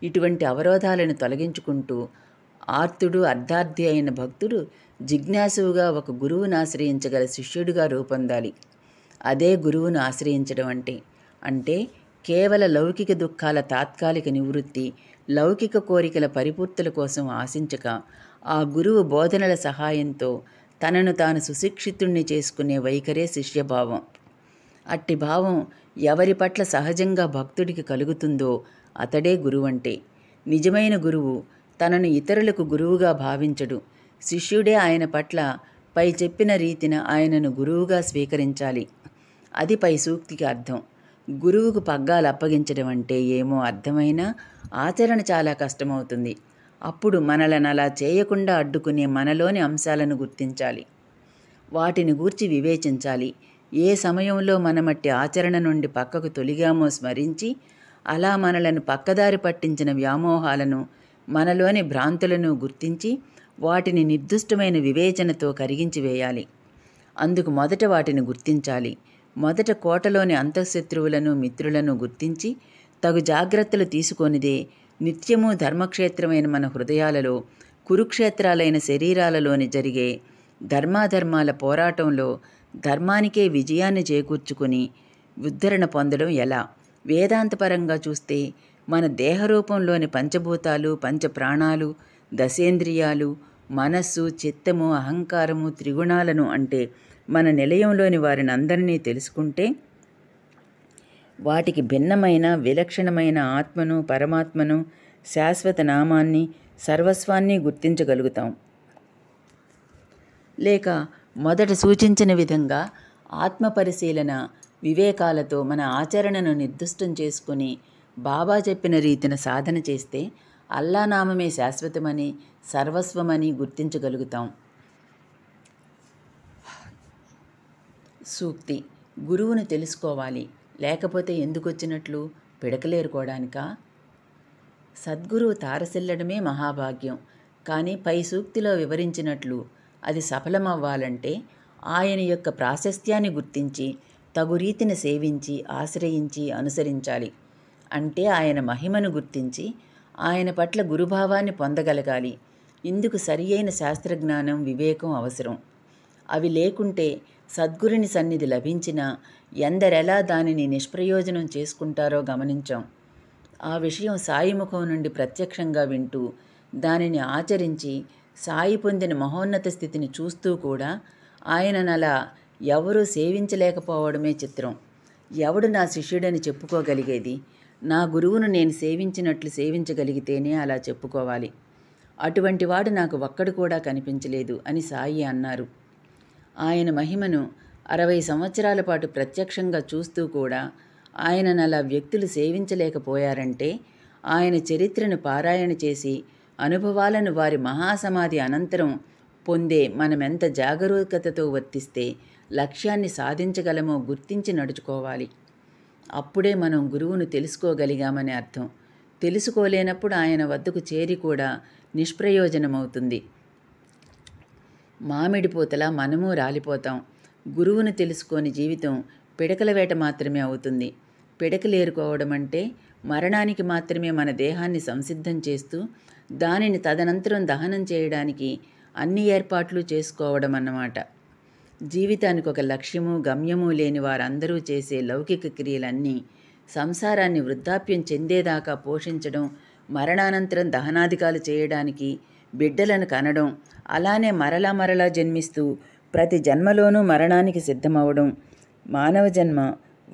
ఇటువంటి అవరోధాలను తొలగించుకుంటూ ఆర్తుడు అర్ధార్థి అయిన భక్తుడు జిజ్ఞాసువుగా ఒక గురువును ఆశ్రయించగల శిష్యుడిగా రూపొందాలి అదే గురువును ఆశ్రయించడం అంటే అంటే కేవల లౌకిక దుఃఖాల తాత్కాలిక నివృత్తి లౌకిక కోరికల పరిపూర్తుల కోసం ఆశించక ఆ గురువు బోధనల సహాయంతో తనను తాను సుశిక్షితుణ్ణి చేసుకునే వైఖరే శిష్యభావం అట్టి భావం ఎవరి పట్ల సహజంగా భక్తుడికి కలుగుతుందో అతడే గురువంటే నిజమైన గురువు తనను ఇతరులకు గురువుగా భావించడు శిష్యుడే ఆయన పట్ల పై చెప్పిన రీతిన ఆయనను గురువుగా స్వీకరించాలి అది పై సూక్తికి అర్థం గురువుకు పగ్గాలు అప్పగించడం అంటే ఏమో అర్థమైనా ఆచరణ చాలా కష్టమవుతుంది అప్పుడు మనలను అలా చేయకుండా అడ్డుకునే మనలోని అంశాలను గుర్తించాలి వాటిని గూర్చి వివేచించాలి ఏ సమయంలో మనమట్టి ఆచరణ నుండి పక్కకు తొలిగామో స్మరించి అలా మనలను పక్కదారి పట్టించిన వ్యామోహాలను మనలోని భ్రాంతులను గుర్తించి వాటిని నిర్దిష్టమైన వివేచనతో కరిగించి వేయాలి అందుకు మొదట వాటిని గుర్తించాలి మొదట కోటలోని అంతఃశత్రువులను మిత్రులను గుర్తించి తగు జాగ్రత్తలు తీసుకొనిదే నిత్యము ధర్మక్షేత్రమైన మన హృదయాలలో కురుక్షేత్రాలైన శరీరాలలోని జరిగే ధర్మాధర్మాల పోరాటంలో ధర్మానికే విజయాన్ని చేకూర్చుకుని ఉద్ధరణ పొందడం ఎలా వేదాంతపరంగా చూస్తే మన దేహరూపంలోని పంచభూతాలు పంచప్రాణాలు దశేంద్రియాలు మనస్సు చిత్తము అహంకారము త్రిగుణాలను అంటే మన నిలయంలోని వారిని అందరినీ తెలుసుకుంటే వాటికి భిన్నమైన విలక్షణమైన ఆత్మను పరమాత్మను శాశ్వత నామాన్ని సర్వస్వాన్ని గుర్తించగలుగుతాం లేక మొదట సూచించిన విధంగా ఆత్మ పరిశీలన వివేకాలతో మన ఆచరణను నిర్దిష్టం చేసుకుని బాబా చెప్పిన రీతిన సాధన చేస్తే అల్లానామే శాశ్వతమని సర్వస్వమని గుర్తించగలుగుతాం సూక్తి గురువును తెలుసుకోవాలి లేకపోతే ఎందుకొచ్చినట్లు పిడకలేరుకోవడానికా సద్గురువు తారసిల్లడమే మహాభాగ్యం కానీ పై సూక్తిలో వివరించినట్లు అది సఫలమవ్వాలంటే ఆయన యొక్క ప్రాశస్త్యాన్ని గుర్తించి తగు రీతిని సేవించి ఆశ్రయించి అనుసరించాలి అంటే ఆయన మహిమను గుర్తించి ఆయన పట్ల గురుభావాన్ని పొందగలగాలి ఇందుకు సరియైన శాస్త్రజ్ఞానం వివేకం అవసరం అవి లేకుంటే సద్గురుని సన్నిధి లభించినా ఎందరెలా దానిని నిష్ప్రయోజనం చేసుకుంటారో గమనించాం ఆ విషయం సాయి ముఖం నుండి ప్రత్యక్షంగా వింటూ దానిని ఆచరించి సాయి పొందిన మహోన్నత స్థితిని చూస్తూ కూడా ఆయననలా ఎవరూ సేవించలేకపోవడమే చిత్రం ఎవడు నా శిష్యుడని చెప్పుకోగలిగేది నా గురువును నేను సేవించినట్లు సేవించగలిగితేనే అలా చెప్పుకోవాలి అటువంటి వాడు నాకు ఒక్కడు కూడా కనిపించలేదు అని సాయి అన్నారు ఆయన మహిమను అరవై సంవత్సరాల పాటు ప్రత్యక్షంగా చూస్తూ కూడా ఆయనను అలా వ్యక్తులు సేవించలేకపోయారంటే ఆయన చరిత్రను పారాయణ చేసి అనుభవాలను వారి మహాసమాధి అనంతరం పొందే మనమెంత జాగరూకతతో వర్తిస్తే లక్ష్యాన్ని సాధించగలమో గుర్తించి నడుచుకోవాలి అప్పుడే మనం గురువును తెలుసుకోగలిగామని అర్థం తెలుసుకోలేనప్పుడు ఆయన వద్దకు చేరి కూడా నిష్ప్రయోజనమవుతుంది మామిడి పూతలా మనము రాలిపోతాం గురువును తెలుసుకొని జీవితం పిడకల వేట మాత్రమే అవుతుంది పిడకలేరుకోవడం అంటే మరణానికి మాత్రమే మన దేహాన్ని సంసిద్ధం చేస్తూ దానిని తదనంతరం దహనం చేయడానికి అన్ని ఏర్పాట్లు చేసుకోవడం అన్నమాట జీవితానికి ఒక లక్ష్యము గమ్యము లేని వారందరూ చేసే లౌకిక క్రియలన్నీ సంసారాన్ని వృద్ధాప్యం చెందేదాకా పోషించడం మరణానంతరం దహనాధికాలు చేయడానికి బిడ్డలను కనడం అలానే మరలా మరలా జన్మిస్తూ ప్రతి జన్మలోనూ మరణానికి సిద్ధమవడం మానవ జన్మ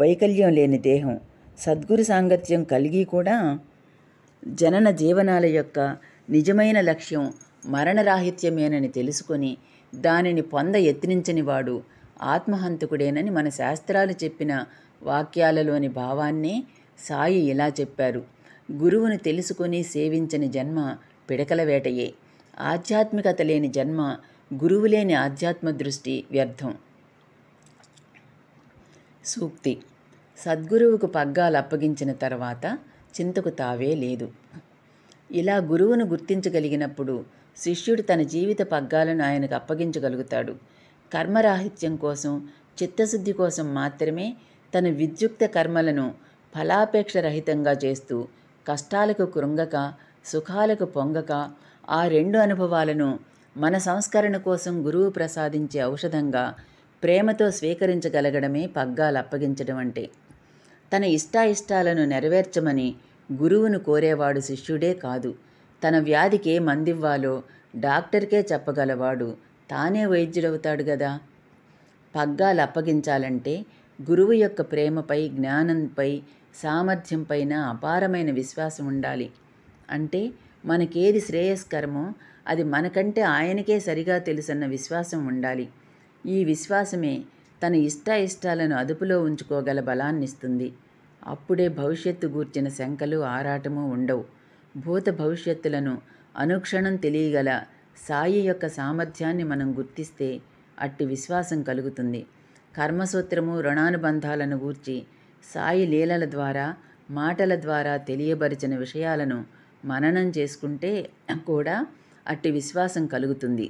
వైకల్యం లేని దేహం సద్గురు సాంగత్యం కలిగి కూడా జనన జీవనాల యొక్క నిజమైన లక్ష్యం మరణరాహిత్యమేనని తెలుసుకొని దానిని పొంద యత్నించని వాడు ఆత్మహంతకుడేనని మన శాస్త్రాలు చెప్పిన వాక్యాలలోని భావాన్నే సాయి ఇలా చెప్పారు గురువును తెలుసుకొని సేవించని జన్మ పిడకల వేటయే ఆధ్యాత్మికత లేని జన్మ గురువు లేని ఆధ్యాత్మ దృష్టి వ్యర్థం సూక్తి సద్గురువుకు పగ్గాలు అప్పగించిన తర్వాత చింతకు తావే లేదు ఇలా గురువును గుర్తించగలిగినప్పుడు శిష్యుడు తన జీవిత పగ్గాలను ఆయనకు అప్పగించగలుగుతాడు కర్మరాహిత్యం కోసం చిత్తశుద్ధి కోసం మాత్రమే తన విద్యుక్త కర్మలను ఫలాపేక్ష రహితంగా చేస్తూ కష్టాలకు కృంగక సుఖాలకు పొంగక ఆ రెండు అనుభవాలను మన సంస్కరణ కోసం గురువు ప్రసాదించే ఔషధంగా ప్రేమతో స్వీకరించగలగడమే పగ్గాలు అప్పగించడం అంటే తన ఇష్టాయిష్టాలను నెరవేర్చమని గురువును కోరేవాడు శిష్యుడే కాదు తన వ్యాధికి ఏ మందివ్వాలో డాక్టర్కే చెప్పగలవాడు తానే వైద్యుడవుతాడు కదా పగ్గాలు అప్పగించాలంటే గురువు యొక్క ప్రేమపై జ్ఞానంపై సామర్థ్యంపైన అపారమైన విశ్వాసం ఉండాలి అంటే మనకేది శ్రేయస్కరమో అది మనకంటే ఆయనకే సరిగా తెలుసన్న విశ్వాసం ఉండాలి ఈ విశ్వాసమే తన ఇష్టాయిష్టాలను అదుపులో ఉంచుకోగల బలాన్నిస్తుంది అప్పుడే భవిష్యత్తు గూర్చిన శంకలు ఆరాటము ఉండవు భూత భవిష్యత్తులను అనుక్షణం తెలియగల సాయి యొక్క సామర్థ్యాన్ని మనం గుర్తిస్తే అట్టి విశ్వాసం కలుగుతుంది కర్మసూత్రము రుణానుబంధాలను గూర్చి సాయి లీలల ద్వారా మాటల ద్వారా తెలియబరిచిన విషయాలను మననం చేసుకుంటే కూడా అట్టి విశ్వాసం కలుగుతుంది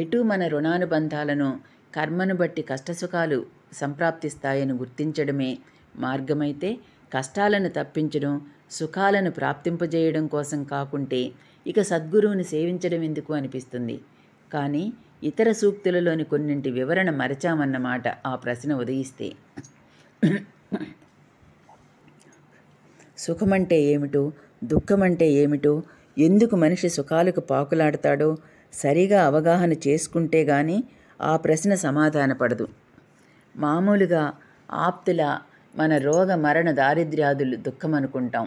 ఎటు మన రుణానుబంధాలను కర్మను బట్టి కష్టసుఖాలు సంప్రాప్తిస్తాయని గుర్తించడమే మార్గమైతే కష్టాలను తప్పించడం సుఖాలను ప్రాప్తింపజేయడం కోసం కాకుంటే ఇక సద్గురువుని సేవించడం ఎందుకు అనిపిస్తుంది కానీ ఇతర సూక్తులలోని కొన్నింటి వివరణ మరచామన్నమాట ఆ ప్రశ్న ఉదయిస్తే సుఖమంటే ఏమిటో దుఃఖం అంటే ఏమిటో ఎందుకు మనిషి సుఖాలకు పాకులాడతాడో సరిగా అవగాహన చేసుకుంటే గాని ఆ ప్రశ్న సమాధానపడదు మామూలుగా ఆప్తుల మన రోగ మరణ దారిద్ర్యాదులు దుఃఖం అనుకుంటాం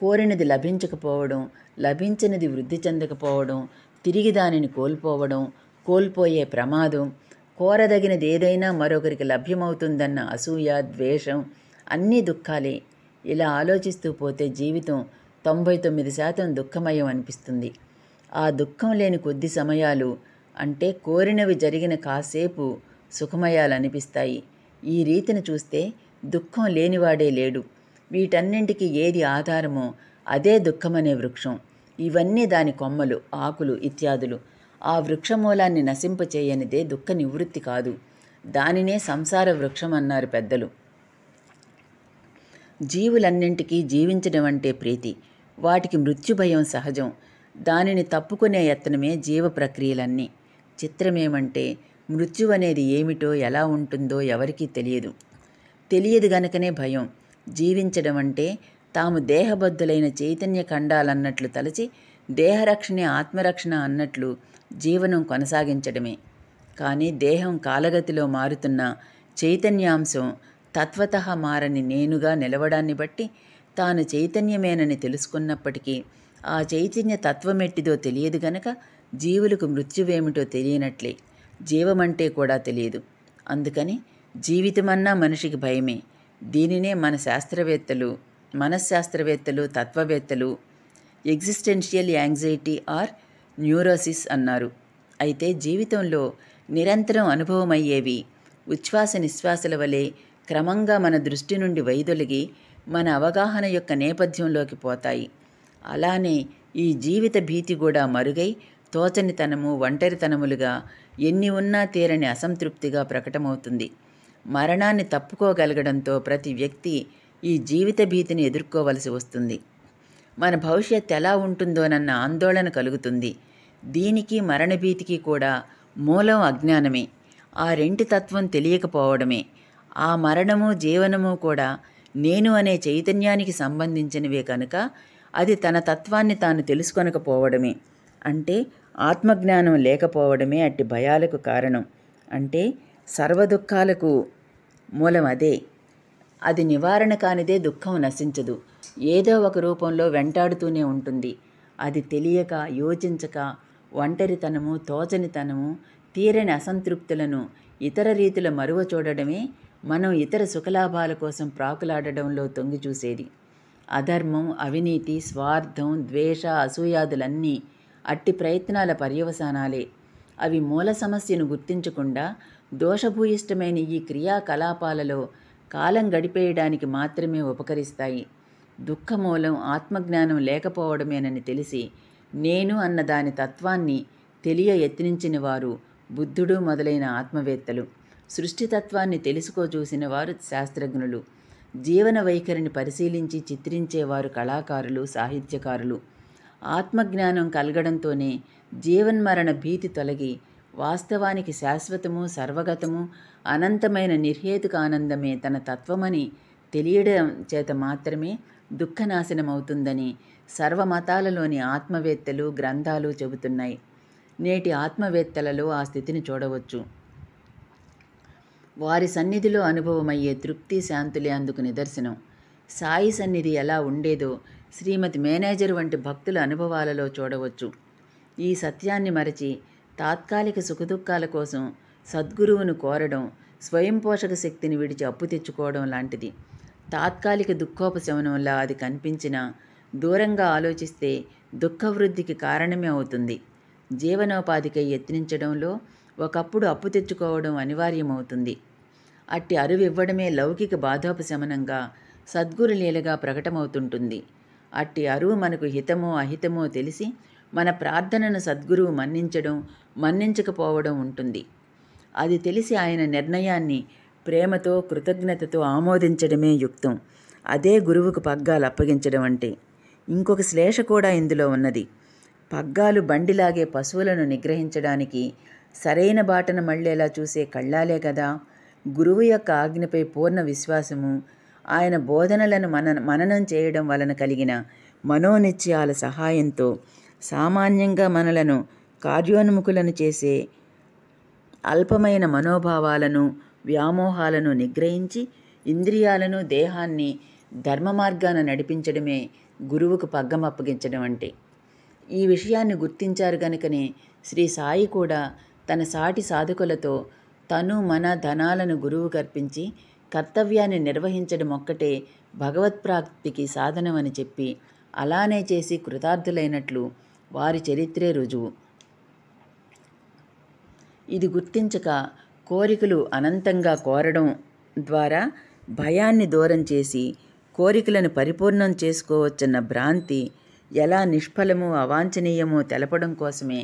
కోరినది లభించకపోవడం లభించినది వృద్ధి చెందకపోవడం తిరిగి దానిని కోల్పోవడం కోల్పోయే ప్రమాదం కోరదగినది ఏదైనా మరొకరికి లభ్యమవుతుందన్న అసూయ ద్వేషం అన్నీ దుఃఖాలే ఇలా ఆలోచిస్తూ పోతే జీవితం తొంభై తొమ్మిది శాతం దుఃఖమయం అనిపిస్తుంది ఆ దుఃఖం లేని కొద్ది సమయాలు అంటే కోరినవి జరిగిన కాసేపు సుఖమయాలనిపిస్తాయి ఈ రీతిని చూస్తే దుఃఖం లేనివాడే లేడు వీటన్నింటికి ఏది ఆధారమో అదే దుఃఖమనే వృక్షం ఇవన్నీ దాని కొమ్మలు ఆకులు ఇత్యాదులు ఆ వృక్షమూలాన్ని నశింపచేయనిదే దుఃఖ నివృత్తి కాదు దానినే సంసార వృక్షం అన్నారు పెద్దలు జీవులన్నింటికీ జీవించడం అంటే ప్రీతి వాటికి మృత్యుభయం సహజం దానిని తప్పుకునే యత్నమే జీవ ప్రక్రియలన్నీ చిత్రమేమంటే మృత్యు అనేది ఏమిటో ఎలా ఉంటుందో ఎవరికీ తెలియదు తెలియదు గనకనే భయం జీవించడం అంటే తాము దేహబద్ధులైన చైతన్య ఖండాలన్నట్లు తలచి దేహరక్షణే ఆత్మరక్షణ అన్నట్లు జీవనం కొనసాగించడమే కానీ దేహం కాలగతిలో మారుతున్న చైతన్యాంశం తత్వత మారని నేనుగా నిలవడాన్ని బట్టి తాను చైతన్యమేనని తెలుసుకున్నప్పటికీ ఆ చైతన్య తత్వమెట్టిదో తెలియదు గనక జీవులకు మృత్యువేమిటో తెలియనట్లే జీవమంటే కూడా తెలియదు అందుకని జీవితమన్నా మనిషికి భయమే దీనినే మన శాస్త్రవేత్తలు మనశ్శాస్త్రవేత్తలు తత్వవేత్తలు ఎగ్జిస్టెన్షియల్ యాంగ్జైటీ ఆర్ న్యూరోసిస్ అన్నారు అయితే జీవితంలో నిరంతరం అనుభవమయ్యేవి ఉచ్ఛ్వాస నిశ్వాసల వలె క్రమంగా మన దృష్టి నుండి వైదొలిగి మన అవగాహన యొక్క నేపథ్యంలోకి పోతాయి అలానే ఈ జీవిత భీతి కూడా మరుగై తోచనితనము ఒంటరితనములుగా ఎన్ని ఉన్నా తీరని అసంతృప్తిగా ప్రకటమవుతుంది మరణాన్ని తప్పుకోగలగడంతో ప్రతి వ్యక్తి ఈ జీవిత భీతిని ఎదుర్కోవలసి వస్తుంది మన భవిష్యత్ ఎలా ఉంటుందోనన్న ఆందోళన కలుగుతుంది దీనికి మరణభీతికి కూడా మూలం అజ్ఞానమే ఆ రెంటి తత్వం తెలియకపోవడమే ఆ మరణము జీవనము కూడా నేను అనే చైతన్యానికి సంబంధించినవే కనుక అది తన తత్వాన్ని తాను తెలుసుకొనకపోవడమే అంటే ఆత్మజ్ఞానం లేకపోవడమే అట్టి భయాలకు కారణం అంటే సర్వదుఖాలకు మూలం అదే అది నివారణ కానిదే దుఃఖం నశించదు ఏదో ఒక రూపంలో వెంటాడుతూనే ఉంటుంది అది తెలియక యోచించక ఒంటరితనము తోచనితనము తీరని అసంతృప్తులను ఇతర రీతిలో మరువ చూడడమే మనం ఇతర సుఖలాభాల కోసం ప్రాకులాడడంలో తొంగిచూసేది అధర్మం అవినీతి స్వార్థం ద్వేష అసూయాదులన్నీ అట్టి ప్రయత్నాల పర్యవసానాలే అవి మూల సమస్యను గుర్తించకుండా దోషభూయిష్టమైన ఈ క్రియాకలాపాలలో కాలం గడిపేయడానికి మాత్రమే ఉపకరిస్తాయి దుఃఖమూలం ఆత్మజ్ఞానం లేకపోవడమేనని తెలిసి నేను అన్న దాని తత్వాన్ని తెలియ యత్నించిన వారు బుద్ధుడు మొదలైన ఆత్మవేత్తలు సృష్టితత్వాన్ని చూసిన వారు శాస్త్రజ్ఞులు జీవన వైఖరిని పరిశీలించి చిత్రించేవారు కళాకారులు సాహిత్యకారులు ఆత్మజ్ఞానం కలగడంతోనే జీవన్మరణ భీతి తొలగి వాస్తవానికి శాశ్వతము సర్వగతము అనంతమైన నిర్హేతుక ఆనందమే తన తత్వమని తెలియడం చేత మాత్రమే దుఃఖనాశనమవుతుందని సర్వమతాలలోని ఆత్మవేత్తలు గ్రంథాలు చెబుతున్నాయి నేటి ఆత్మవేత్తలలో ఆ స్థితిని చూడవచ్చు వారి సన్నిధిలో అనుభవమయ్యే తృప్తి శాంతులే అందుకు నిదర్శనం సాయి సన్నిధి ఎలా ఉండేదో శ్రీమతి మేనేజర్ వంటి భక్తుల అనుభవాలలో చూడవచ్చు ఈ సత్యాన్ని మరచి తాత్కాలిక సుఖదుఖాల కోసం సద్గురువును కోరడం స్వయం పోషక శక్తిని విడిచి అప్పు తెచ్చుకోవడం లాంటిది తాత్కాలిక దుఃఖోపశమనంలా అది కనిపించినా దూరంగా ఆలోచిస్తే దుఃఖవృద్ధికి కారణమే అవుతుంది జీవనోపాధికై యత్నించడంలో ఒకప్పుడు అప్పు తెచ్చుకోవడం అనివార్యమవుతుంది అట్టి అరువు ఇవ్వడమే లౌకిక బాధోపశమనంగా సద్గురులీలగా ప్రకటమవుతుంటుంది అట్టి అరువు మనకు హితమో అహితమో తెలిసి మన ప్రార్థనను సద్గురువు మన్నించడం మన్నించకపోవడం ఉంటుంది అది తెలిసి ఆయన నిర్ణయాన్ని ప్రేమతో కృతజ్ఞతతో ఆమోదించడమే యుక్తం అదే గురువుకు పగ్గాలు అప్పగించడం అంటే ఇంకొక శ్లేష కూడా ఇందులో ఉన్నది పగ్గాలు బండిలాగే పశువులను నిగ్రహించడానికి సరైన బాటను మళ్ళేలా చూసే కళ్ళాలే కదా గురువు యొక్క ఆజ్ఞపై పూర్ణ విశ్వాసము ఆయన బోధనలను మన మననం చేయడం వలన కలిగిన మనోనిశ్చయాల సహాయంతో సామాన్యంగా మనలను కార్యోన్ముఖులను చేసే అల్పమైన మనోభావాలను వ్యామోహాలను నిగ్రహించి ఇంద్రియాలను దేహాన్ని ధర్మ మార్గాన నడిపించడమే గురువుకు పగ్గం అప్పగించడం అంటే ఈ విషయాన్ని గుర్తించారు గనుకనే శ్రీ సాయి కూడా తన సాటి సాధకులతో తను మన ధనాలను గురువు కర్పించి కర్తవ్యాన్ని నిర్వహించడం ఒక్కటే భగవత్ప్రాప్తికి సాధనమని చెప్పి అలానే చేసి కృతార్థులైనట్లు వారి చరిత్రే రుజువు ఇది గుర్తించక కోరికలు అనంతంగా కోరడం ద్వారా భయాన్ని దూరం చేసి కోరికలను పరిపూర్ణం చేసుకోవచ్చన్న భ్రాంతి ఎలా నిష్ఫలమో అవాంఛనీయమో తెలపడం కోసమే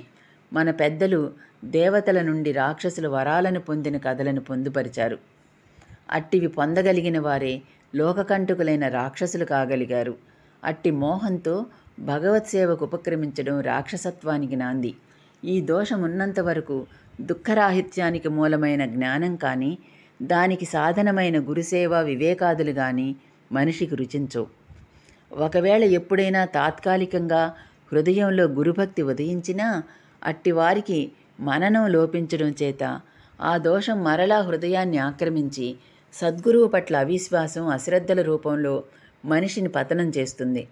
మన పెద్దలు దేవతల నుండి రాక్షసుల వరాలను పొందిన కథలను పొందుపరిచారు అట్టివి పొందగలిగిన వారే లోకకంటుకులైన రాక్షసులు కాగలిగారు అట్టి మోహంతో భగవత్ సేవకు ఉపక్రమించడం రాక్షసత్వానికి నాంది ఈ దోషం వరకు దుఃఖరాహిత్యానికి మూలమైన జ్ఞానం కానీ దానికి సాధనమైన గురుసేవ వివేకాదులు కానీ మనిషికి రుచించవు ఒకవేళ ఎప్పుడైనా తాత్కాలికంగా హృదయంలో గురుభక్తి ఉదయించినా అట్టివారికి మననం లోపించడం చేత ఆ దోషం మరలా హృదయాన్ని ఆక్రమించి సద్గురువు పట్ల అవిశ్వాసం అశ్రద్ధల రూపంలో మనిషిని పతనం చేస్తుంది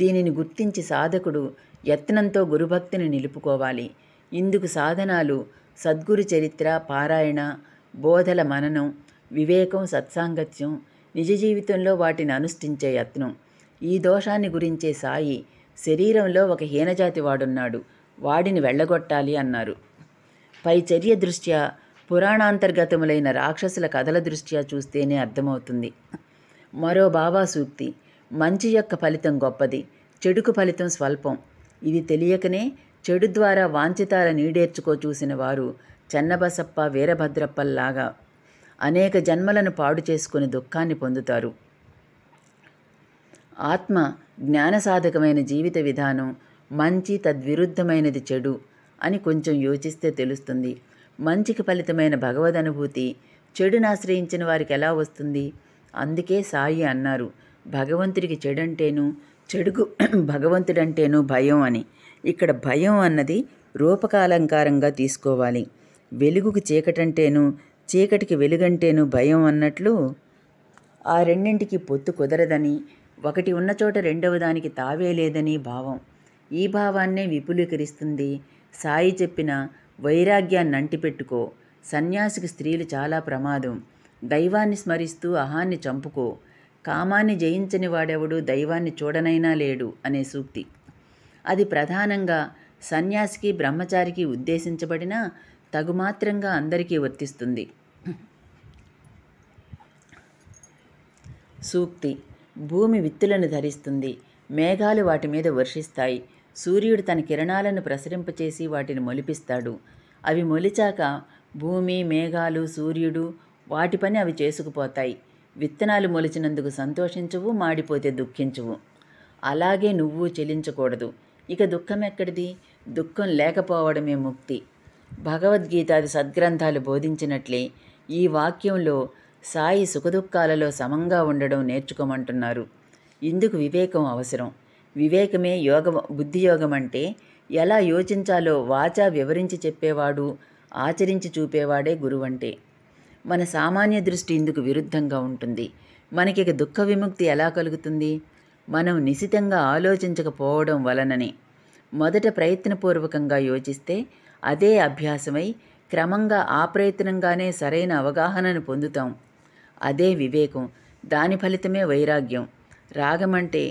దీనిని గుర్తించి సాధకుడు యత్నంతో గురుభక్తిని నిలుపుకోవాలి ఇందుకు సాధనాలు సద్గురు చరిత్ర పారాయణ బోధల మననం వివేకం సత్సాంగత్యం నిజ జీవితంలో వాటిని అనుష్ఠించే యత్నం ఈ దోషాన్ని గురించే సాయి శరీరంలో ఒక హీనజాతి వాడున్నాడు వాడిని వెళ్ళగొట్టాలి అన్నారు పై చర్య దృష్ట్యా పురాణాంతర్గతములైన రాక్షసుల కథల దృష్ట్యా చూస్తేనే అర్థమవుతుంది మరో బాబా సూక్తి మంచి యొక్క ఫలితం గొప్పది చెడుకు ఫలితం స్వల్పం ఇది తెలియకనే చెడు ద్వారా వాంఛితాల నీడేర్చుకో చూసిన వారు చెన్నబసప్ప వీరభద్రప్పల్లాగా అనేక జన్మలను పాడు చేసుకుని దుఃఖాన్ని పొందుతారు ఆత్మ జ్ఞాన సాధకమైన జీవిత విధానం మంచి తద్విరుద్ధమైనది చెడు అని కొంచెం యోచిస్తే తెలుస్తుంది మంచికి ఫలితమైన భగవదనుభూతి చెడును ఆశ్రయించిన వారికి ఎలా వస్తుంది అందుకే సాయి అన్నారు భగవంతుడికి చెడంటేను చెడుకు భగవంతుడంటేను భయం అని ఇక్కడ భయం అన్నది రూపకాలంకారంగా తీసుకోవాలి వెలుగుకు చీకటంటేను చీకటికి వెలుగంటేను భయం అన్నట్లు ఆ రెండింటికి పొత్తు కుదరదని ఒకటి ఉన్న చోట రెండవ దానికి తావే లేదని భావం ఈ భావాన్నే విపులీకరిస్తుంది సాయి చెప్పిన వైరాగ్యాన్ని అంటిపెట్టుకో సన్యాసికి స్త్రీలు చాలా ప్రమాదం దైవాన్ని స్మరిస్తూ అహాన్ని చంపుకో కామాన్ని జయించని వాడెవడు దైవాన్ని చూడనైనా లేడు అనే సూక్తి అది ప్రధానంగా సన్యాసికి బ్రహ్మచారికి ఉద్దేశించబడిన తగుమాత్రంగా అందరికీ వర్తిస్తుంది సూక్తి భూమి విత్తులను ధరిస్తుంది మేఘాలు వాటి మీద వర్షిస్తాయి సూర్యుడు తన కిరణాలను ప్రసరింపచేసి వాటిని మొలిపిస్తాడు అవి మొలిచాక భూమి మేఘాలు సూర్యుడు వాటి పని అవి చేసుకుపోతాయి విత్తనాలు మొలిచినందుకు సంతోషించవు మాడిపోతే దుఃఖించవు అలాగే నువ్వు చెలించకూడదు ఇక దుఃఖం ఎక్కడిది దుఃఖం లేకపోవడమే ముక్తి భగవద్గీతాది సద్గ్రంథాలు బోధించినట్లే ఈ వాక్యంలో సాయి సుఖదుఖాలలో సమంగా ఉండడం నేర్చుకోమంటున్నారు ఇందుకు వివేకం అవసరం వివేకమే యోగం బుద్ధియోగం అంటే ఎలా యోచించాలో వాచ వివరించి చెప్పేవాడు ఆచరించి చూపేవాడే గురువంటే మన సామాన్య దృష్టి ఇందుకు విరుద్ధంగా ఉంటుంది మనకి దుఃఖ విముక్తి ఎలా కలుగుతుంది మనం నిశితంగా ఆలోచించకపోవడం వలననే మొదట ప్రయత్నపూర్వకంగా యోచిస్తే అదే అభ్యాసమై క్రమంగా ఆ ప్రయత్నంగానే సరైన అవగాహనను పొందుతాం అదే వివేకం దాని ఫలితమే వైరాగ్యం రాగమంటే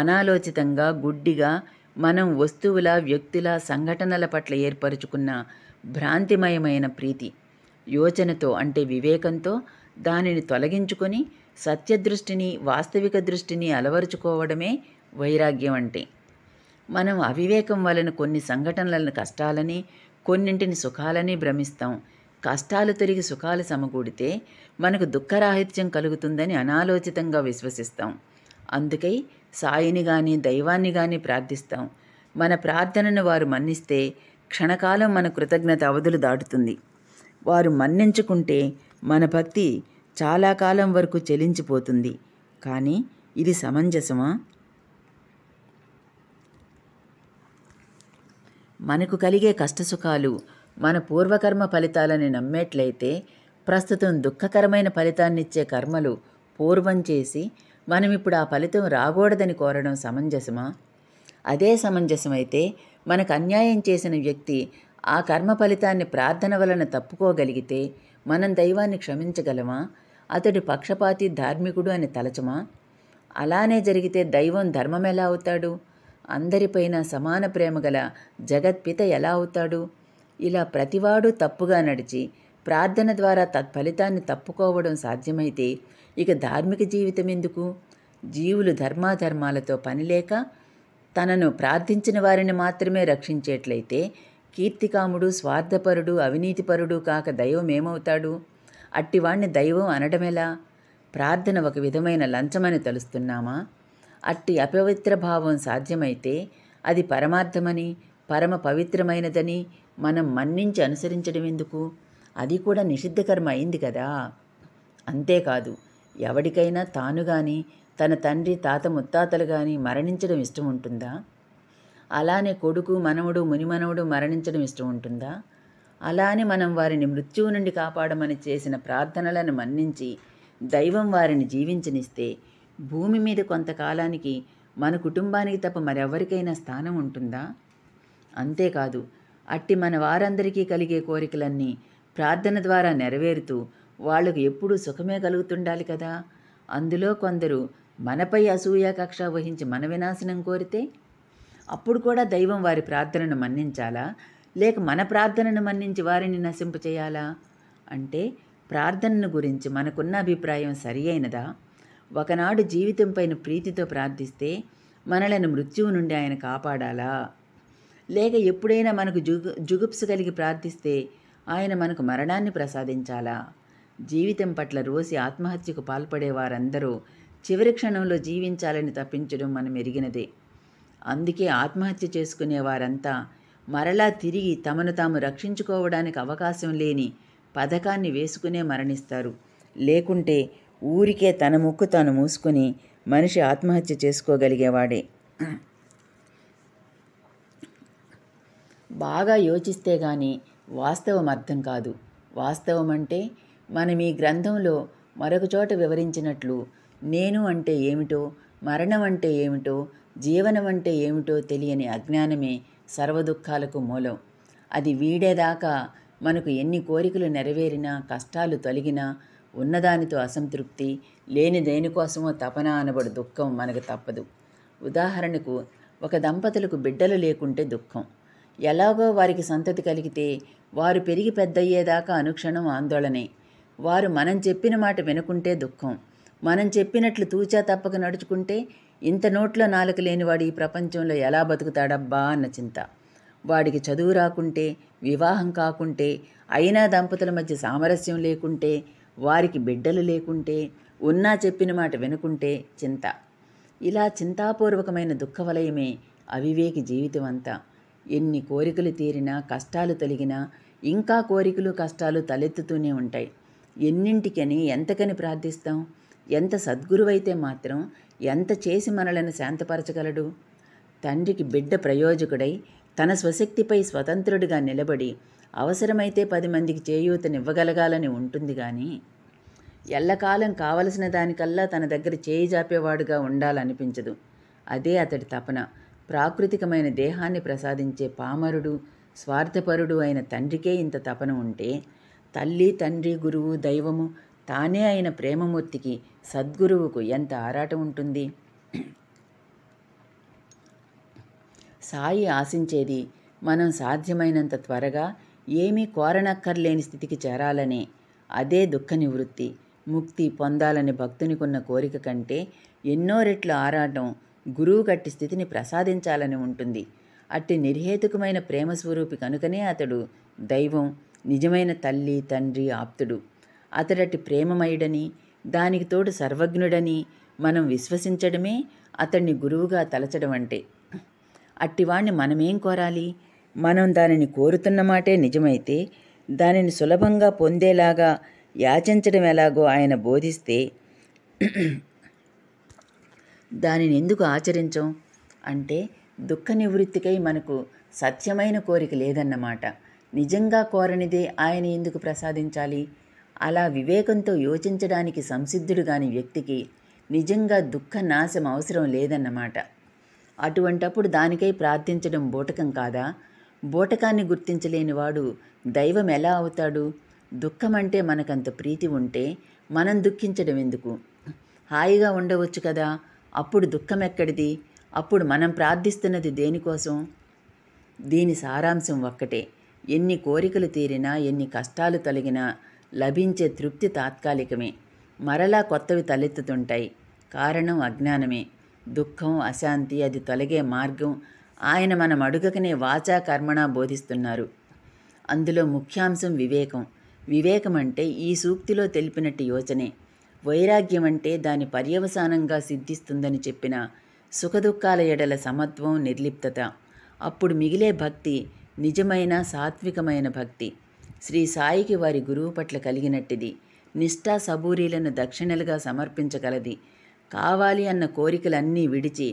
అనాలోచితంగా గుడ్డిగా మనం వస్తువుల వ్యక్తుల సంఘటనల పట్ల ఏర్పరచుకున్న భ్రాంతిమయమైన ప్రీతి యోచనతో అంటే వివేకంతో దానిని తొలగించుకొని సత్యదృష్టిని వాస్తవిక దృష్టిని అలవరుచుకోవడమే వైరాగ్యం అంటే మనం అవివేకం వలన కొన్ని సంఘటనలను కష్టాలని కొన్నింటిని సుఖాలని భ్రమిస్తాం కష్టాలు తిరిగి సుఖాలు సమకూడితే మనకు దుఃఖరాహిత్యం కలుగుతుందని అనాలోచితంగా విశ్వసిస్తాం అందుకై సాయిని కానీ దైవాన్ని కానీ ప్రార్థిస్తాం మన ప్రార్థనను వారు మన్నిస్తే క్షణకాలం మన కృతజ్ఞత అవధులు దాటుతుంది వారు మన్నించుకుంటే మన భక్తి చాలా కాలం వరకు చెలించిపోతుంది కానీ ఇది సమంజసమా మనకు కలిగే కష్టసుఖాలు మన పూర్వకర్మ ఫలితాలని నమ్మేట్లయితే ప్రస్తుతం దుఃఖకరమైన ఫలితాన్నిచ్చే కర్మలు పూర్వం చేసి మనం ఇప్పుడు ఆ ఫలితం రాకూడదని కోరడం సమంజసమా అదే సమంజసమైతే మనకు అన్యాయం చేసిన వ్యక్తి ఆ కర్మ ఫలితాన్ని ప్రార్థన వలన తప్పుకోగలిగితే మనం దైవాన్ని క్షమించగలమా అతడు పక్షపాతి ధార్మికుడు అని తలచమా అలానే జరిగితే దైవం ధర్మం ఎలా అవుతాడు అందరిపైన సమాన ప్రేమ గల జగత్పిత ఎలా అవుతాడు ఇలా ప్రతివాడు తప్పుగా నడిచి ప్రార్థన ద్వారా తత్ఫలితాన్ని తప్పుకోవడం సాధ్యమైతే ఇక ధార్మిక జీవితం ఎందుకు జీవులు ధర్మాధర్మాలతో పనిలేక తనను ప్రార్థించిన వారిని మాత్రమే రక్షించేట్లయితే కీర్తికాముడు స్వార్థపరుడు అవినీతిపరుడు కాక దైవం ఏమవుతాడు అట్టివాణ్ణి దైవం అనడమెలా ప్రార్థన ఒక విధమైన లంచమని తలుస్తున్నామా అట్టి అపవిత్ర భావం సాధ్యమైతే అది పరమార్థమని పరమ పవిత్రమైనదని మనం మన్నించి అనుసరించడం ఎందుకు అది కూడా నిషిద్ధకర్మ అయింది కదా అంతేకాదు ఎవడికైనా తాను గాని తన తండ్రి తాత ముత్తాతలు గాని మరణించడం ఇష్టం ఉంటుందా అలానే కొడుకు మనవుడు మునిమనవుడు మరణించడం ఇష్టం ఉంటుందా అలానే మనం వారిని మృత్యువు నుండి కాపాడమని చేసిన ప్రార్థనలను మన్నించి దైవం వారిని జీవించనిస్తే భూమి మీద కొంతకాలానికి మన కుటుంబానికి తప్ప మరెవరికైనా స్థానం ఉంటుందా అంతేకాదు అట్టి మన వారందరికీ కలిగే కోరికలన్నీ ప్రార్థన ద్వారా నెరవేరుతూ వాళ్లకు ఎప్పుడూ సుఖమే కలుగుతుండాలి కదా అందులో కొందరు మనపై అసూయ కక్ష వహించి మన వినాశనం కోరితే అప్పుడు కూడా దైవం వారి ప్రార్థనను మన్నించాలా లేక మన ప్రార్థనను మన్నించి వారిని నశింపు చేయాలా అంటే ప్రార్థనను గురించి మనకున్న అభిప్రాయం సరి అయినదా ఒకనాడు జీవితంపైన ప్రీతితో ప్రార్థిస్తే మనలను మృత్యువు నుండి ఆయన కాపాడాలా లేక ఎప్పుడైనా మనకు జుగు జుగుప్సు కలిగి ప్రార్థిస్తే ఆయన మనకు మరణాన్ని ప్రసాదించాలా జీవితం పట్ల రోసి ఆత్మహత్యకు పాల్పడే వారందరూ చివరి క్షణంలో జీవించాలని తప్పించడం మనం ఎరిగినదే అందుకే ఆత్మహత్య చేసుకునే వారంతా మరలా తిరిగి తమను తాము రక్షించుకోవడానికి అవకాశం లేని పథకాన్ని వేసుకునే మరణిస్తారు లేకుంటే ఊరికే తన ముక్కు తాను మూసుకుని మనిషి ఆత్మహత్య చేసుకోగలిగేవాడే బాగా యోచిస్తే కానీ వాస్తవం అర్థం కాదు వాస్తవం అంటే మనం ఈ గ్రంథంలో మరొక చోట వివరించినట్లు నేను అంటే ఏమిటో మరణం అంటే ఏమిటో జీవనం అంటే ఏమిటో తెలియని అజ్ఞానమే సర్వదుఖాలకు మూలం అది వీడేదాకా మనకు ఎన్ని కోరికలు నెరవేరినా కష్టాలు తొలగినా ఉన్నదానితో అసంతృప్తి లేని దేనికోసమో తపన అనబడు దుఃఖం మనకు తప్పదు ఉదాహరణకు ఒక దంపతులకు బిడ్డలు లేకుంటే దుఃఖం ఎలాగో వారికి సంతతి కలిగితే వారు పెరిగి పెద్దయ్యేదాకా అనుక్షణం ఆందోళనే వారు మనం చెప్పిన మాట వినకుంటే దుఃఖం మనం చెప్పినట్లు తూచా తప్పక నడుచుకుంటే ఇంత నోట్లో నాలుక లేనివాడు ఈ ప్రపంచంలో ఎలా బతుకుతాడబ్బా అన్న చింత వాడికి చదువు రాకుంటే వివాహం కాకుంటే అయినా దంపతుల మధ్య సామరస్యం లేకుంటే వారికి బిడ్డలు లేకుంటే ఉన్నా చెప్పిన మాట వినుకుంటే చింత ఇలా చింతాపూర్వకమైన దుఃఖవలయమే అవివేకి జీవితం అంతా ఎన్ని కోరికలు తీరినా కష్టాలు తొలగినా ఇంకా కోరికలు కష్టాలు తలెత్తుతూనే ఉంటాయి ఎన్నింటికని ఎంతకని ప్రార్థిస్తాం ఎంత సద్గురువైతే మాత్రం ఎంత చేసి మనలను శాంతపరచగలడు తండ్రికి బిడ్డ ప్రయోజకుడై తన స్వశక్తిపై స్వతంత్రుడిగా నిలబడి అవసరమైతే పది మందికి చేయూతనివ్వగలగాలని ఉంటుంది కానీ ఎల్లకాలం కావలసిన దానికల్లా తన దగ్గర చేయి జాపేవాడుగా ఉండాలనిపించదు అదే అతడి తపన ప్రాకృతికమైన దేహాన్ని ప్రసాదించే పామరుడు స్వార్థపరుడు అయిన తండ్రికే ఇంత తపన ఉంటే తల్లి తండ్రి గురువు దైవము తానే అయిన ప్రేమమూర్తికి సద్గురువుకు ఎంత ఆరాటం ఉంటుంది సాయి ఆశించేది మనం సాధ్యమైనంత త్వరగా ఏమీ కోరనక్కర్లేని స్థితికి చేరాలనే అదే దుఃఖ నివృత్తి ముక్తి పొందాలని భక్తునికున్న కోరిక కంటే ఎన్నో రెట్లు ఆరాటం గురువు గట్టి స్థితిని ప్రసాదించాలని ఉంటుంది అట్టి నిర్హేతుకమైన ప్రేమస్వరూపి కనుకనే అతడు దైవం నిజమైన తల్లి తండ్రి ఆప్తుడు అతడటి ప్రేమమయుడని దానికి తోడు సర్వజ్ఞుడని మనం విశ్వసించడమే అతన్ని గురువుగా తలచడం అంటే అట్టివాణ్ణి మనమేం కోరాలి మనం దానిని కోరుతున్న మాటే నిజమైతే దానిని సులభంగా పొందేలాగా యాచించడం ఎలాగో ఆయన బోధిస్తే దానిని ఎందుకు ఆచరించం అంటే దుఃఖ నివృత్తికై మనకు సత్యమైన కోరిక లేదన్నమాట నిజంగా కోరనిదే ఆయన ఎందుకు ప్రసాదించాలి అలా వివేకంతో యోచించడానికి సంసిద్ధుడు కాని వ్యక్తికి నిజంగా దుఃఖ నాశం అవసరం లేదన్నమాట అటువంటప్పుడు దానికై ప్రార్థించడం బూటకం కాదా బూటకాన్ని గుర్తించలేని వాడు దైవం ఎలా అవుతాడు దుఃఖం అంటే మనకంత ప్రీతి ఉంటే మనం దుఃఖించడం ఎందుకు హాయిగా ఉండవచ్చు కదా అప్పుడు దుఃఖం ఎక్కడిది అప్పుడు మనం ప్రార్థిస్తున్నది దేనికోసం దీని సారాంశం ఒక్కటే ఎన్ని కోరికలు తీరినా ఎన్ని కష్టాలు తొలగినా లభించే తృప్తి తాత్కాలికమే మరలా కొత్తవి తలెత్తుతుంటాయి కారణం అజ్ఞానమే దుఃఖం అశాంతి అది తొలగే మార్గం ఆయన మనం అడుగకనే వాచా కర్మణ బోధిస్తున్నారు అందులో ముఖ్యాంశం వివేకం వివేకం అంటే ఈ సూక్తిలో తెలిపినట్టు యోచనే వైరాగ్యం అంటే దాని పర్యవసానంగా సిద్ధిస్తుందని చెప్పిన సుఖదుఖాల ఎడల సమత్వం నిర్లిప్తత అప్పుడు మిగిలే భక్తి నిజమైన సాత్వికమైన భక్తి శ్రీ సాయికి వారి గురువు పట్ల కలిగినట్టిది నిష్ఠా సబూరీలను దక్షిణలుగా సమర్పించగలది కావాలి అన్న కోరికలన్నీ విడిచి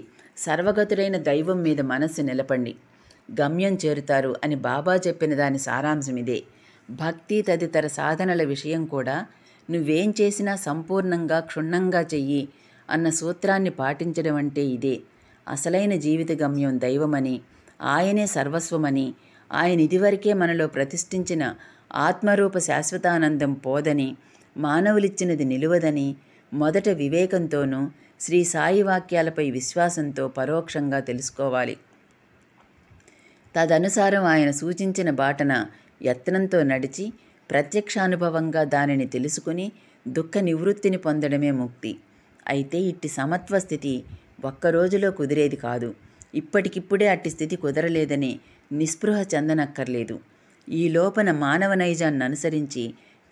సర్వగతుడైన దైవం మీద మనస్సు నిలపండి గమ్యం చేరుతారు అని బాబా చెప్పిన దాని సారాంశం ఇదే భక్తి తదితర సాధనల విషయం కూడా నువ్వేం చేసినా సంపూర్ణంగా క్షుణ్ణంగా చెయ్యి అన్న సూత్రాన్ని పాటించడం అంటే ఇదే అసలైన జీవిత గమ్యం దైవమని ఆయనే సర్వస్వమని ఆయన ఇదివరకే మనలో ప్రతిష్ఠించిన ఆత్మరూప శాశ్వతానందం పోదని మానవులిచ్చినది నిలువదని మొదట వివేకంతోనూ శ్రీ సాయి వాక్యాలపై విశ్వాసంతో పరోక్షంగా తెలుసుకోవాలి తదనుసారం ఆయన సూచించిన బాటన యత్నంతో నడిచి ప్రత్యక్షానుభవంగా దానిని తెలుసుకుని దుఃఖ నివృత్తిని పొందడమే ముక్తి అయితే ఇట్టి సమత్వ స్థితి ఒక్కరోజులో కుదిరేది కాదు ఇప్పటికిప్పుడే అట్టి స్థితి కుదరలేదని నిస్పృహ చెందనక్కర్లేదు ఈ లోపన మానవ నైజాన్ని అనుసరించి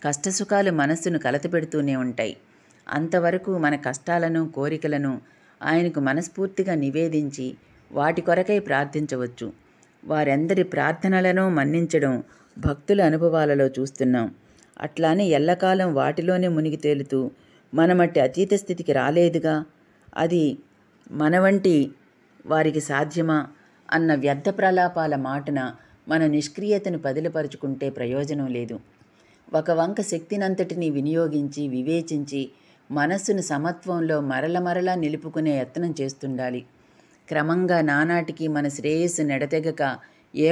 కష్టసుఖాలు మనస్సును కలతపెడుతూనే ఉంటాయి అంతవరకు మన కష్టాలను కోరికలను ఆయనకు మనస్ఫూర్తిగా నివేదించి వాటి కొరకై ప్రార్థించవచ్చు వారెందరి ప్రార్థనలను మన్నించడం భక్తుల అనుభవాలలో చూస్తున్నాం అట్లానే ఎల్లకాలం వాటిలోనే మునిగి తేలుతూ మనమట్టి అతీత స్థితికి రాలేదుగా అది మన వంటి వారికి సాధ్యమా అన్న వ్యర్థ ప్రలాపాల మాటన మన నిష్క్రియతను పదిలపరుచుకుంటే ప్రయోజనం లేదు ఒక వంక శక్తినంతటిని వినియోగించి వివేచించి మనస్సును సమత్వంలో మరల మరలా నిలుపుకునే యత్నం చేస్తుండాలి క్రమంగా నానాటికి మన శ్రేయస్సు నెడతెగక ఏ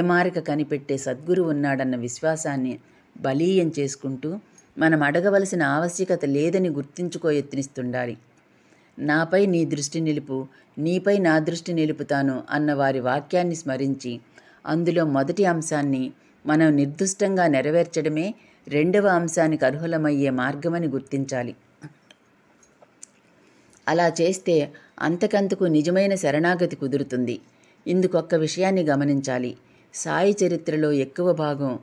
కనిపెట్టే సద్గురు ఉన్నాడన్న విశ్వాసాన్ని బలీయం చేసుకుంటూ మనం అడగవలసిన ఆవశ్యకత లేదని గుర్తించుకో యత్నిస్తుండాలి నాపై నీ దృష్టి నిలుపు నీపై నా దృష్టి నిలుపుతాను అన్న వారి వాక్యాన్ని స్మరించి అందులో మొదటి అంశాన్ని మనం నిర్దుష్టంగా నెరవేర్చడమే రెండవ అంశానికి అర్హులమయ్యే మార్గమని గుర్తించాలి అలా చేస్తే అంతకంతకు నిజమైన శరణాగతి కుదురుతుంది ఇందుకొక్క విషయాన్ని గమనించాలి సాయి చరిత్రలో ఎక్కువ భాగం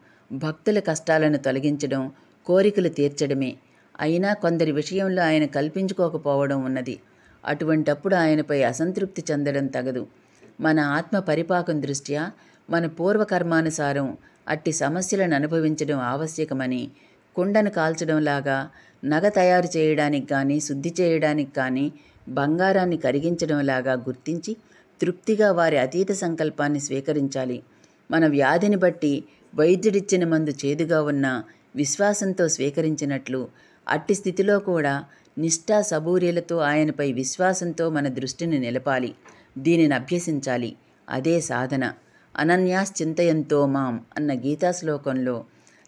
భక్తుల కష్టాలను తొలగించడం కోరికలు తీర్చడమే అయినా కొందరి విషయంలో ఆయన కల్పించుకోకపోవడం ఉన్నది అటువంటప్పుడు ఆయనపై అసంతృప్తి చెందడం తగదు మన ఆత్మ పరిపాకం దృష్ట్యా మన పూర్వకర్మానుసారం అట్టి సమస్యలను అనుభవించడం ఆవశ్యకమని కుండను కాల్చడంలాగా నగ తయారు చేయడానికి కానీ శుద్ధి చేయడానికి కానీ బంగారాన్ని కరిగించడంలాగా గుర్తించి తృప్తిగా వారి అతీత సంకల్పాన్ని స్వీకరించాలి మన వ్యాధిని బట్టి వైద్యుడిచ్చిన మందు చేదుగా ఉన్న విశ్వాసంతో స్వీకరించినట్లు అట్టి స్థితిలో కూడా నిష్ఠా సబూర్యలతో ఆయనపై విశ్వాసంతో మన దృష్టిని నిలపాలి దీనిని అభ్యసించాలి అదే సాధన అనన్యాస్ మాం అన్న గీతా శ్లోకంలో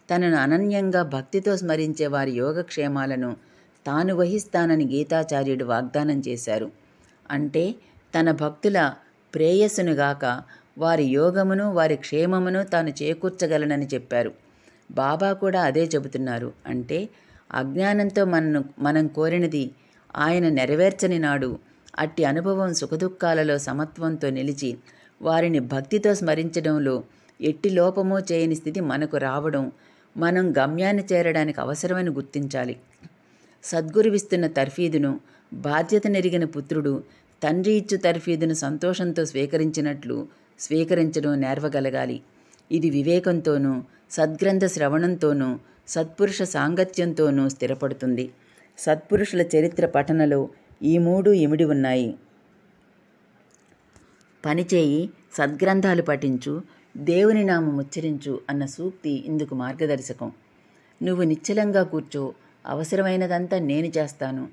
తనను అనన్యంగా భక్తితో స్మరించే వారి యోగక్షేమాలను తాను వహిస్తానని గీతాచార్యుడు వాగ్దానం చేశారు అంటే తన భక్తుల ప్రేయస్సునుగాక వారి యోగమును వారి క్షేమమును తాను చేకూర్చగలనని చెప్పారు బాబా కూడా అదే చెబుతున్నారు అంటే అజ్ఞానంతో మనను మనం కోరినది ఆయన నెరవేర్చని నాడు అట్టి అనుభవం సుఖదుఖాలలో సమత్వంతో నిలిచి వారిని భక్తితో స్మరించడంలో ఎట్టి లోపమో చేయని స్థితి మనకు రావడం మనం గమ్యాన్ని చేరడానికి అవసరమని గుర్తించాలి సద్గురువిస్తున్న తర్ఫీదును బాధ్యత నెరిగిన పుత్రుడు తండ్రి ఇచ్చు తర్ఫీదును సంతోషంతో స్వీకరించినట్లు స్వీకరించడం నేర్వగలగాలి ఇది వివేకంతోనూ సద్గ్రంథ శ్రవణంతోనూ సత్పురుష సాంగత్యంతోనూ స్థిరపడుతుంది సత్పురుషుల చరిత్ర పఠనలో ఈ మూడు ఇమిడి ఉన్నాయి పనిచేయి సద్గ్రంథాలు పఠించు దేవుని నామం ఉచ్చరించు అన్న సూక్తి ఇందుకు మార్గదర్శకం నువ్వు నిశ్చలంగా కూర్చో అవసరమైనదంతా నేను చేస్తాను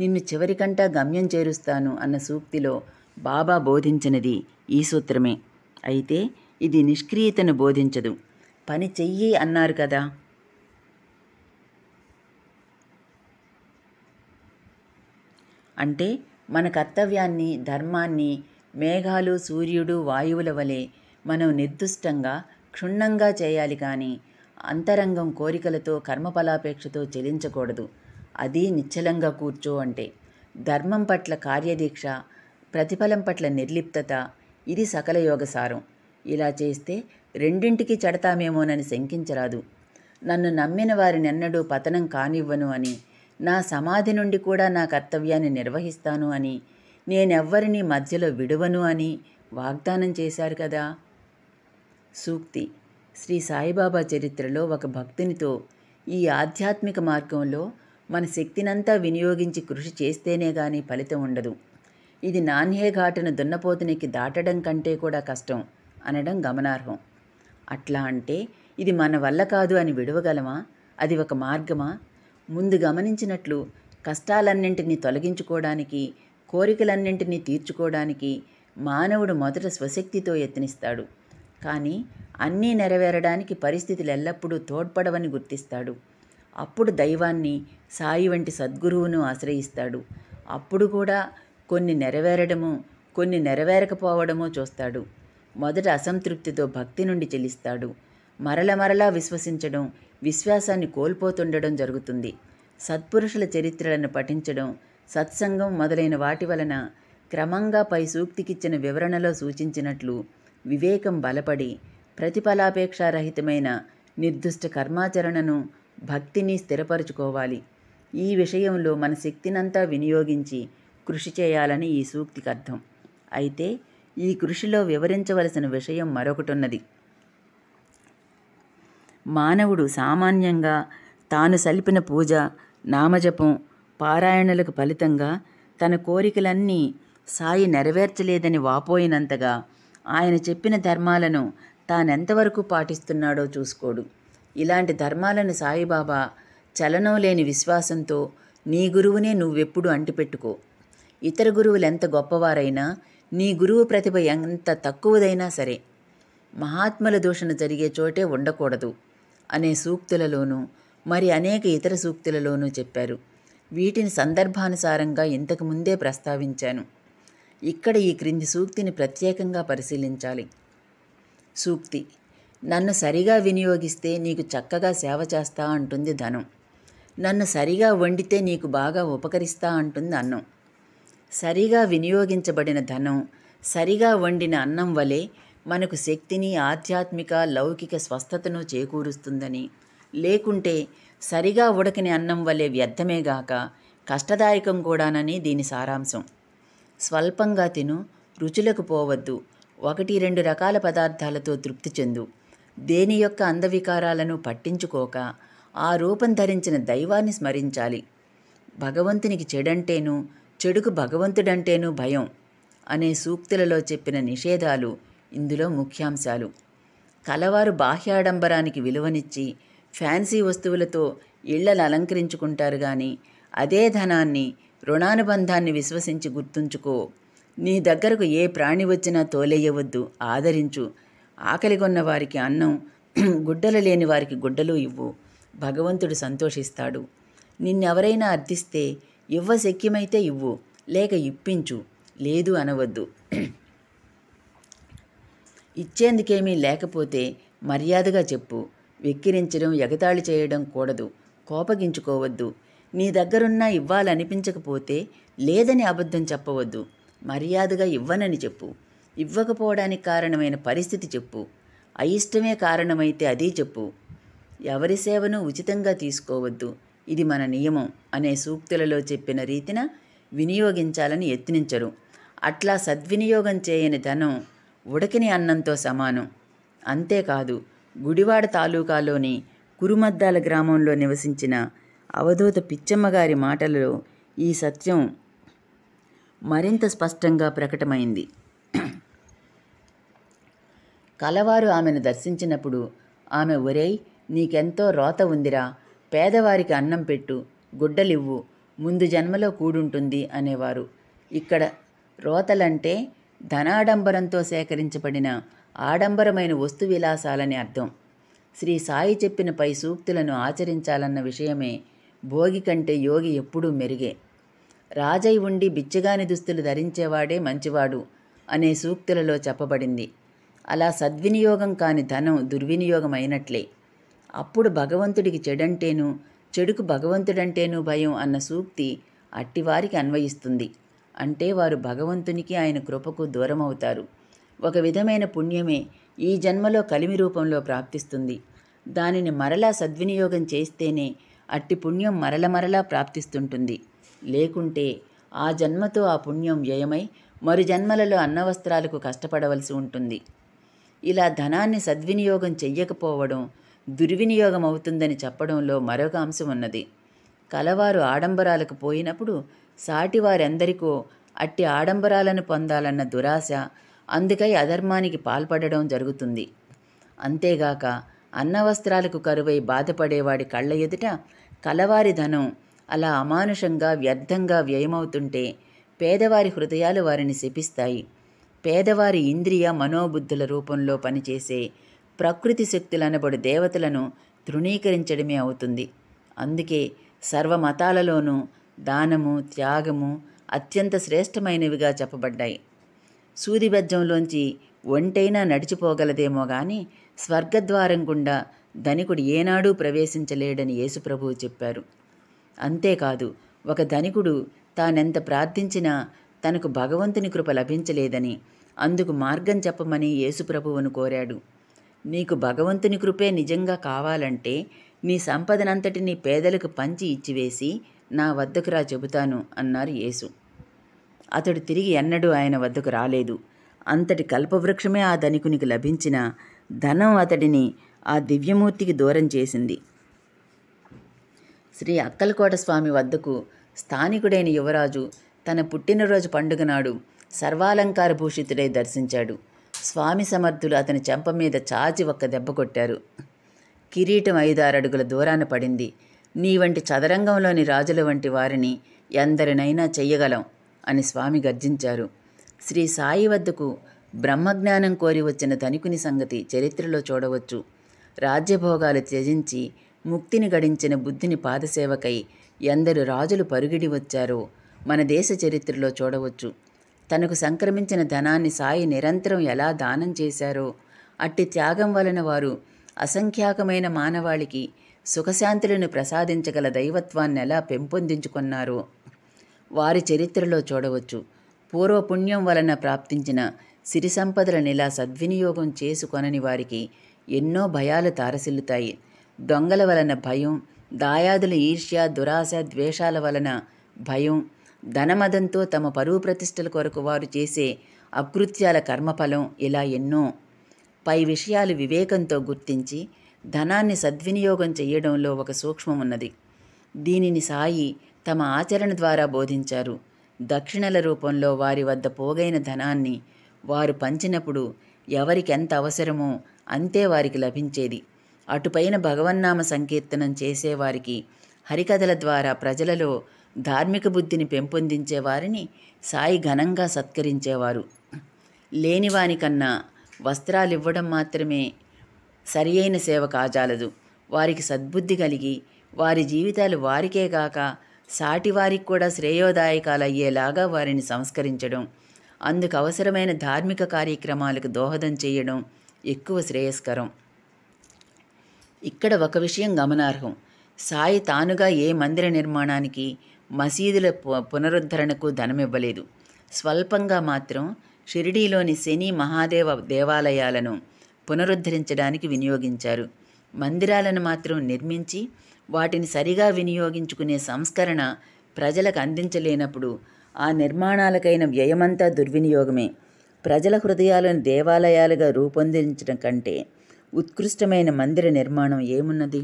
నిన్ను చివరికంటా గమ్యం చేరుస్తాను అన్న సూక్తిలో బాబా బోధించినది ఈ సూత్రమే అయితే ఇది నిష్క్రియతను బోధించదు పని చెయ్యి అన్నారు కదా అంటే మన కర్తవ్యాన్ని ధర్మాన్ని మేఘాలు సూర్యుడు వాయువుల వలె మనం నిర్దుష్టంగా క్షుణ్ణంగా చేయాలి కానీ అంతరంగం కోరికలతో కర్మఫలాపేక్షతో చెలించకూడదు అది నిశ్చలంగా కూర్చో అంటే ధర్మం పట్ల కార్యదీక్ష ప్రతిఫలం పట్ల నిర్లిప్తత ఇది సకల యోగసారం ఇలా చేస్తే రెండింటికి చెడతామేమోనని శంకించరాదు నన్ను నమ్మిన ఎన్నడూ పతనం కానివ్వను అని నా సమాధి నుండి కూడా నా కర్తవ్యాన్ని నిర్వహిస్తాను అని నేనెవ్వరిని మధ్యలో విడువను అని వాగ్దానం చేశారు కదా సూక్తి శ్రీ సాయిబాబా చరిత్రలో ఒక భక్తునితో ఈ ఆధ్యాత్మిక మార్గంలో మన శక్తినంతా వినియోగించి కృషి చేస్తేనే గాని ఫలితం ఉండదు ఇది నాణ్యే ఘాటును దున్నపోతునికి దాటడం కంటే కూడా కష్టం అనడం గమనార్హం అట్లా అంటే ఇది మన వల్ల కాదు అని విడవగలమా అది ఒక మార్గమా ముందు గమనించినట్లు కష్టాలన్నింటినీ తొలగించుకోవడానికి కోరికలన్నింటినీ తీర్చుకోవడానికి మానవుడు మొదట స్వశక్తితో యత్నిస్తాడు కానీ అన్నీ నెరవేరడానికి పరిస్థితులు ఎల్లప్పుడూ తోడ్పడవని గుర్తిస్తాడు అప్పుడు దైవాన్ని సాయి వంటి సద్గురువును ఆశ్రయిస్తాడు అప్పుడు కూడా కొన్ని నెరవేరడము కొన్ని నెరవేరకపోవడమో చూస్తాడు మొదట అసంతృప్తితో భక్తి నుండి చెలిస్తాడు మరల మరలా విశ్వసించడం విశ్వాసాన్ని కోల్పోతుండడం జరుగుతుంది సత్పురుషుల చరిత్రలను పఠించడం సత్సంగం మొదలైన వాటి వలన క్రమంగా పై సూక్తికిచ్చిన వివరణలో సూచించినట్లు వివేకం బలపడి ప్రతిఫలాపేక్షారహితమైన నిర్దిష్ట కర్మాచరణను భక్తిని స్థిరపరుచుకోవాలి ఈ విషయంలో మన శక్తినంతా వినియోగించి కృషి చేయాలని ఈ సూక్తికి అర్థం అయితే ఈ కృషిలో వివరించవలసిన విషయం మరొకటున్నది మానవుడు సామాన్యంగా తాను సలిపిన పూజ నామజపం పారాయణలకు ఫలితంగా తన కోరికలన్నీ సాయి నెరవేర్చలేదని వాపోయినంతగా ఆయన చెప్పిన ధర్మాలను తానెంతవరకు పాటిస్తున్నాడో చూసుకోడు ఇలాంటి ధర్మాలను సాయిబాబా చలనం లేని విశ్వాసంతో నీ గురువునే నువ్వెప్పుడు అంటిపెట్టుకో ఇతర గురువులు ఎంత గొప్పవారైనా నీ గురువు ప్రతిభ ఎంత తక్కువదైనా సరే మహాత్మల దూషణ జరిగే చోటే ఉండకూడదు అనే సూక్తులలోనూ మరి అనేక ఇతర సూక్తులలోనూ చెప్పారు వీటిని సందర్భానుసారంగా ఇంతకు ముందే ప్రస్తావించాను ఇక్కడ ఈ క్రింది సూక్తిని ప్రత్యేకంగా పరిశీలించాలి సూక్తి నన్ను సరిగా వినియోగిస్తే నీకు చక్కగా సేవ చేస్తా అంటుంది ధనం నన్ను సరిగా వండితే నీకు బాగా ఉపకరిస్తా అంటుంది అన్నం సరిగా వినియోగించబడిన ధనం సరిగా వండిన అన్నం వలె మనకు శక్తిని ఆధ్యాత్మిక లౌకిక స్వస్థతను చేకూరుస్తుందని లేకుంటే సరిగా ఉడకని అన్నం వలె వ్యర్థమేగాక కష్టదాయకం కూడానని దీని సారాంశం స్వల్పంగా తిను రుచులకు పోవద్దు ఒకటి రెండు రకాల పదార్థాలతో తృప్తి చెందు దేని యొక్క అందవికారాలను పట్టించుకోక ఆ రూపం ధరించిన దైవాన్ని స్మరించాలి భగవంతునికి చెడంటేను చెడుకు భగవంతుడంటేను భయం అనే సూక్తులలో చెప్పిన నిషేధాలు ఇందులో ముఖ్యాంశాలు కలవారు బాహ్యాడంబరానికి విలువనిచ్చి ఫ్యాన్సీ వస్తువులతో ఇళ్లను అలంకరించుకుంటారు కానీ అదే ధనాన్ని రుణానుబంధాన్ని విశ్వసించి గుర్తుంచుకో నీ దగ్గరకు ఏ ప్రాణి వచ్చినా తోలేయవద్దు ఆదరించు ఆకలిగొన్న వారికి అన్నం గుడ్డలు లేని వారికి గుడ్డలు ఇవ్వు భగవంతుడు సంతోషిస్తాడు నిన్నెవరైనా అర్థిస్తే ఇవ్వశక్యమైతే ఇవ్వు లేక ఇప్పించు లేదు అనవద్దు ఇచ్చేందుకేమీ లేకపోతే మర్యాదగా చెప్పు వెక్కిరించడం ఎగతాళి చేయడం కూడదు కోపగించుకోవద్దు నీ దగ్గరున్నా ఇవ్వాలనిపించకపోతే లేదని అబద్ధం చెప్పవద్దు మర్యాదగా ఇవ్వనని చెప్పు ఇవ్వకపోవడానికి కారణమైన పరిస్థితి చెప్పు అయిష్టమే కారణమైతే అది చెప్పు ఎవరి సేవను ఉచితంగా తీసుకోవద్దు ఇది మన నియమం అనే సూక్తులలో చెప్పిన రీతిన వినియోగించాలని యత్నించరు అట్లా సద్వినియోగం చేయని ధనం ఉడకని అన్నంతో సమానం అంతేకాదు గుడివాడ తాలూకాలోని కురుమద్దాల గ్రామంలో నివసించిన అవధూత పిచ్చమ్మగారి మాటలలో ఈ సత్యం మరింత స్పష్టంగా ప్రకటమైంది కలవారు ఆమెను దర్శించినప్పుడు ఆమె ఒరేయ్ నీకెంతో రోత ఉందిరా పేదవారికి అన్నం పెట్టు గుడ్డలివ్వు ముందు జన్మలో కూడుంటుంది అనేవారు ఇక్కడ రోతలంటే ధనాడంబరంతో సేకరించబడిన ఆడంబరమైన వస్తు విలాసాలని అర్థం శ్రీ సాయి చెప్పిన పై సూక్తులను ఆచరించాలన్న విషయమే భోగి కంటే యోగి ఎప్పుడూ మెరుగే రాజై ఉండి బిచ్చగాని దుస్తులు ధరించేవాడే మంచివాడు అనే సూక్తులలో చెప్పబడింది అలా సద్వినియోగం కాని ధనం దుర్వినియోగం అయినట్లే అప్పుడు భగవంతుడికి చెడంటేను చెడుకు భగవంతుడంటేను భయం అన్న సూక్తి అట్టివారికి అన్వయిస్తుంది అంటే వారు భగవంతునికి ఆయన కృపకు దూరమవుతారు ఒక విధమైన పుణ్యమే ఈ జన్మలో కలిమి రూపంలో ప్రాప్తిస్తుంది దానిని మరలా సద్వినియోగం చేస్తేనే అట్టి పుణ్యం మరల మరలా ప్రాప్తిస్తుంటుంది లేకుంటే ఆ జన్మతో ఆ పుణ్యం వ్యయమై మరు జన్మలలో అన్నవస్త్రాలకు కష్టపడవలసి ఉంటుంది ఇలా ధనాన్ని సద్వినియోగం చెయ్యకపోవడం దుర్వినియోగం అవుతుందని చెప్పడంలో మరొక అంశం ఉన్నది కలవారు ఆడంబరాలకు పోయినప్పుడు సాటివారెందరికో అట్టి ఆడంబరాలను పొందాలన్న దురాశ అందుకై అధర్మానికి పాల్పడడం జరుగుతుంది అంతేగాక అన్నవస్త్రాలకు కరువై బాధపడేవాడి కళ్ళ ఎదుట కలవారి ధనం అలా అమానుషంగా వ్యర్థంగా వ్యయమవుతుంటే పేదవారి హృదయాలు వారిని శపిస్తాయి పేదవారి ఇంద్రియ మనోబుద్ధుల రూపంలో పనిచేసే ప్రకృతి శక్తులనబడు దేవతలను తృణీకరించడమే అవుతుంది అందుకే సర్వమతాలలోనూ దానము త్యాగము అత్యంత శ్రేష్టమైనవిగా చెప్పబడ్డాయి సూదిబద్దంలోంచి ఒంటైనా నడిచిపోగలదేమో గాని స్వర్గద్వారం గుండా ధనికుడు ఏనాడూ ప్రవేశించలేడని యేసుప్రభువు చెప్పారు అంతేకాదు ఒక ధనికుడు తానెంత ప్రార్థించినా తనకు భగవంతుని కృప లభించలేదని అందుకు మార్గం చెప్పమని యేసుప్రభువును కోరాడు నీకు భగవంతుని కృపే నిజంగా కావాలంటే నీ సంపదనంతటినీ పేదలకు పంచి ఇచ్చివేసి నా వద్దకు రా చెబుతాను అన్నారు యేసు అతడు తిరిగి ఎన్నడూ ఆయన వద్దకు రాలేదు అంతటి కల్పవృక్షమే ఆ ధనికునికి లభించిన ధనం అతడిని ఆ దివ్యమూర్తికి దూరం చేసింది శ్రీ అక్కలకోట స్వామి వద్దకు స్థానికుడైన యువరాజు తన పుట్టినరోజు పండుగ నాడు సర్వాలంకార భూషితుడై దర్శించాడు స్వామి సమర్థులు అతని చెంప మీద చాచి ఒక్క దెబ్బ కొట్టారు కిరీటం ఐదారు అడుగుల దూరాన పడింది నీ వంటి చదరంగంలోని రాజుల వంటి వారిని ఎందరినైనా చెయ్యగలం అని స్వామి గర్జించారు శ్రీ సాయి వద్దకు బ్రహ్మజ్ఞానం కోరి వచ్చిన ధనికుని సంగతి చరిత్రలో చూడవచ్చు రాజ్యభోగాలు త్యజించి ముక్తిని గడించిన బుద్ధిని పాదసేవకై ఎందరు రాజులు పరుగిడి వచ్చారో మన దేశ చరిత్రలో చూడవచ్చు తనకు సంక్రమించిన ధనాన్ని సాయి నిరంతరం ఎలా దానం చేశారో అట్టి త్యాగం వలన వారు అసంఖ్యాకమైన మానవాళికి సుఖశాంతులను ప్రసాదించగల దైవత్వాన్ని ఎలా పెంపొందించుకున్నారు వారి చరిత్రలో చూడవచ్చు పూర్వపుణ్యం వలన ప్రాప్తించిన సిరి సంపదలను ఇలా సద్వినియోగం చేసుకొనని వారికి ఎన్నో భయాలు తారసిల్లుతాయి దొంగల వలన భయం దాయాదుల ఈర్ష్య దురాశ ద్వేషాల వలన భయం ధనమదంతో తమ పరువు ప్రతిష్టల కొరకు వారు చేసే అకృత్యాల కర్మఫలం ఇలా ఎన్నో పై విషయాలు వివేకంతో గుర్తించి ధనాన్ని సద్వినియోగం చేయడంలో ఒక సూక్ష్మం ఉన్నది దీనిని సాయి తమ ఆచరణ ద్వారా బోధించారు దక్షిణల రూపంలో వారి వద్ద పోగైన ధనాన్ని వారు పంచినప్పుడు ఎవరికెంత అవసరమో అంతే వారికి లభించేది అటుపైన భగవన్నామ సంకీర్తనం చేసేవారికి హరికథల ద్వారా ప్రజలలో ధార్మిక బుద్ధిని పెంపొందించేవారిని సాయి ఘనంగా సత్కరించేవారు లేనివానికన్నా వస్త్రాలివ్వడం మాత్రమే సరియైన సేవ కాజాలదు వారికి సద్బుద్ధి కలిగి వారి జీవితాలు వారికే కాక సాటివారికి కూడా శ్రేయోదాయకాలు అయ్యేలాగా వారిని సంస్కరించడం అందుకు అవసరమైన ధార్మిక కార్యక్రమాలకు దోహదం చేయడం ఎక్కువ శ్రేయస్కరం ఇక్కడ ఒక విషయం గమనార్హం సాయి తానుగా ఏ మందిర నిర్మాణానికి మసీదుల పునరుద్ధరణకు ధనమివ్వలేదు స్వల్పంగా మాత్రం షిరిడీలోని శని మహాదేవ దేవాలయాలను పునరుద్ధరించడానికి వినియోగించారు మందిరాలను మాత్రం నిర్మించి వాటిని సరిగా వినియోగించుకునే సంస్కరణ ప్రజలకు అందించలేనప్పుడు ఆ నిర్మాణాలకైన వ్యయమంతా దుర్వినియోగమే ప్రజల హృదయాలను దేవాలయాలుగా రూపొందించడం కంటే ఉత్కృష్టమైన మందిర నిర్మాణం ఏమున్నది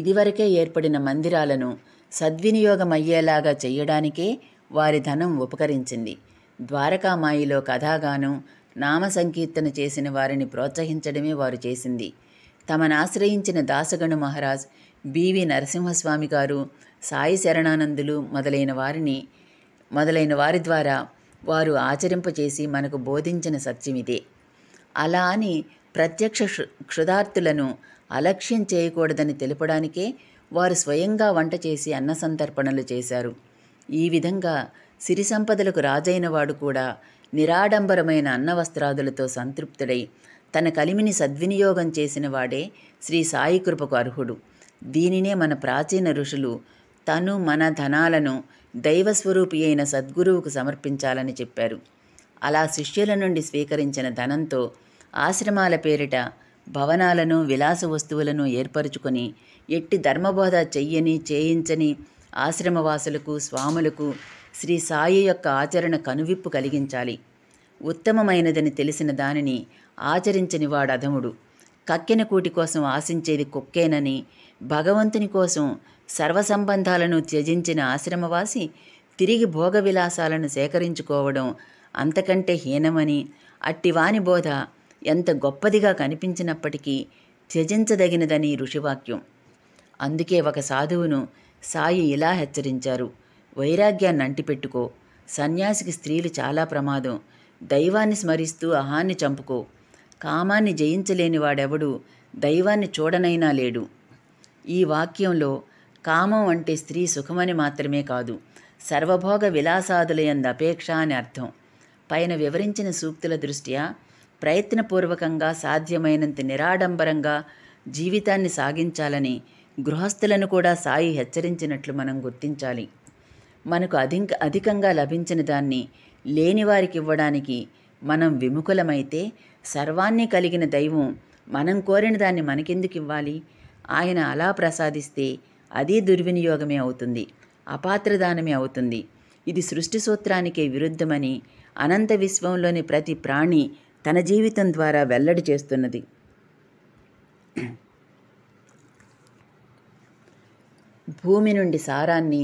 ఇదివరకే ఏర్పడిన మందిరాలను సద్వినియోగమయ్యేలాగా చేయడానికే వారి ధనం ఉపకరించింది ద్వారకామాయిలో కథాగాను నామ సంకీర్తన చేసిన వారిని ప్రోత్సహించడమే వారు చేసింది తమను ఆశ్రయించిన దాసగణు మహారాజ్ బివి నరసింహస్వామి గారు సాయి శరణానందులు మొదలైన వారిని మొదలైన వారి ద్వారా వారు ఆచరింపచేసి మనకు బోధించిన సత్యమిదే అలా అని ప్రత్యక్ష క్షుదార్థులను అలక్ష్యం చేయకూడదని తెలపడానికే వారు స్వయంగా వంట చేసి అన్న సంతర్పణలు చేశారు ఈ విధంగా సిరి సంపదలకు రాజైనవాడు కూడా నిరాడంబరమైన అన్నవస్త్రాదులతో సంతృప్తుడై తన కలిమిని సద్వినియోగం చేసిన వాడే శ్రీ సాయి కృపకు అర్హుడు దీనినే మన ప్రాచీన ఋషులు తను మన ధనాలను దైవస్వరూపి అయిన సద్గురువుకు సమర్పించాలని చెప్పారు అలా శిష్యుల నుండి స్వీకరించిన ధనంతో ఆశ్రమాల పేరిట భవనాలను విలాస వస్తువులను ఏర్పరచుకొని ఎట్టి ధర్మబోధ చెయ్యని చేయించని ఆశ్రమవాసులకు స్వాములకు శ్రీ సాయి యొక్క ఆచరణ కనువిప్పు కలిగించాలి ఉత్తమమైనదని తెలిసిన దానిని ఆచరించని వాడధముడు కక్కెన కూటి కోసం ఆశించేది కుక్కేనని భగవంతుని కోసం సర్వసంబంధాలను త్యజించిన ఆశ్రమవాసి తిరిగి భోగ విలాసాలను సేకరించుకోవడం అంతకంటే హీనమని అట్టివాని బోధ ఎంత గొప్పదిగా కనిపించినప్పటికీ త్యజించదగినదని ఋషివాక్యం అందుకే ఒక సాధువును సాయి ఇలా హెచ్చరించారు వైరాగ్యాన్ని అంటిపెట్టుకో సన్యాసికి స్త్రీలు చాలా ప్రమాదం దైవాన్ని స్మరిస్తూ అహాన్ని చంపుకో కామాన్ని జయించలేని వాడెవడు దైవాన్ని చూడనైనా లేడు ఈ వాక్యంలో కామం అంటే స్త్రీ సుఖమని మాత్రమే కాదు సర్వభోగ విలాసాదులయందు అపేక్ష అని అర్థం పైన వివరించిన సూక్తుల దృష్ట్యా ప్రయత్నపూర్వకంగా సాధ్యమైనంత నిరాడంబరంగా జీవితాన్ని సాగించాలని గృహస్థులను కూడా సాయి హెచ్చరించినట్లు మనం గుర్తించాలి మనకు అధిక అధికంగా లభించిన దాన్ని లేనివారికి ఇవ్వడానికి మనం విముఖులమైతే సర్వాన్ని కలిగిన దైవం మనం కోరిన దాన్ని మనకెందుకు ఇవ్వాలి ఆయన అలా ప్రసాదిస్తే అదే దుర్వినియోగమే అవుతుంది అపాత్రదానమే అవుతుంది ఇది సృష్టి సూత్రానికే విరుద్ధమని అనంత విశ్వంలోని ప్రతి ప్రాణి తన జీవితం ద్వారా వెల్లడి చేస్తున్నది భూమి నుండి సారాన్ని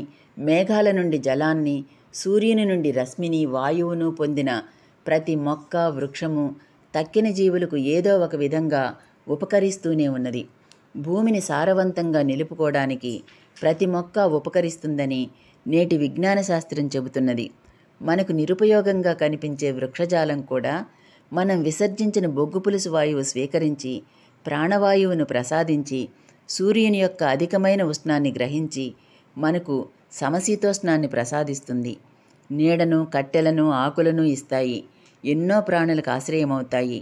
మేఘాల నుండి జలాన్ని సూర్యుని నుండి రశ్మిని వాయువును పొందిన ప్రతి మొక్క వృక్షము తక్కిన జీవులకు ఏదో ఒక విధంగా ఉపకరిస్తూనే ఉన్నది భూమిని సారవంతంగా నిలుపుకోవడానికి ప్రతి మొక్క ఉపకరిస్తుందని నేటి విజ్ఞాన శాస్త్రం చెబుతున్నది మనకు నిరుపయోగంగా కనిపించే వృక్షజాలం కూడా మనం విసర్జించిన బొగ్గు పులుసు వాయువు స్వీకరించి ప్రాణవాయువును ప్రసాదించి సూర్యుని యొక్క అధికమైన ఉష్ణాన్ని గ్రహించి మనకు సమశీతోష్ణాన్ని ప్రసాదిస్తుంది నీడను కట్టెలను ఆకులను ఇస్తాయి ఎన్నో ప్రాణులకు ఆశ్రయమవుతాయి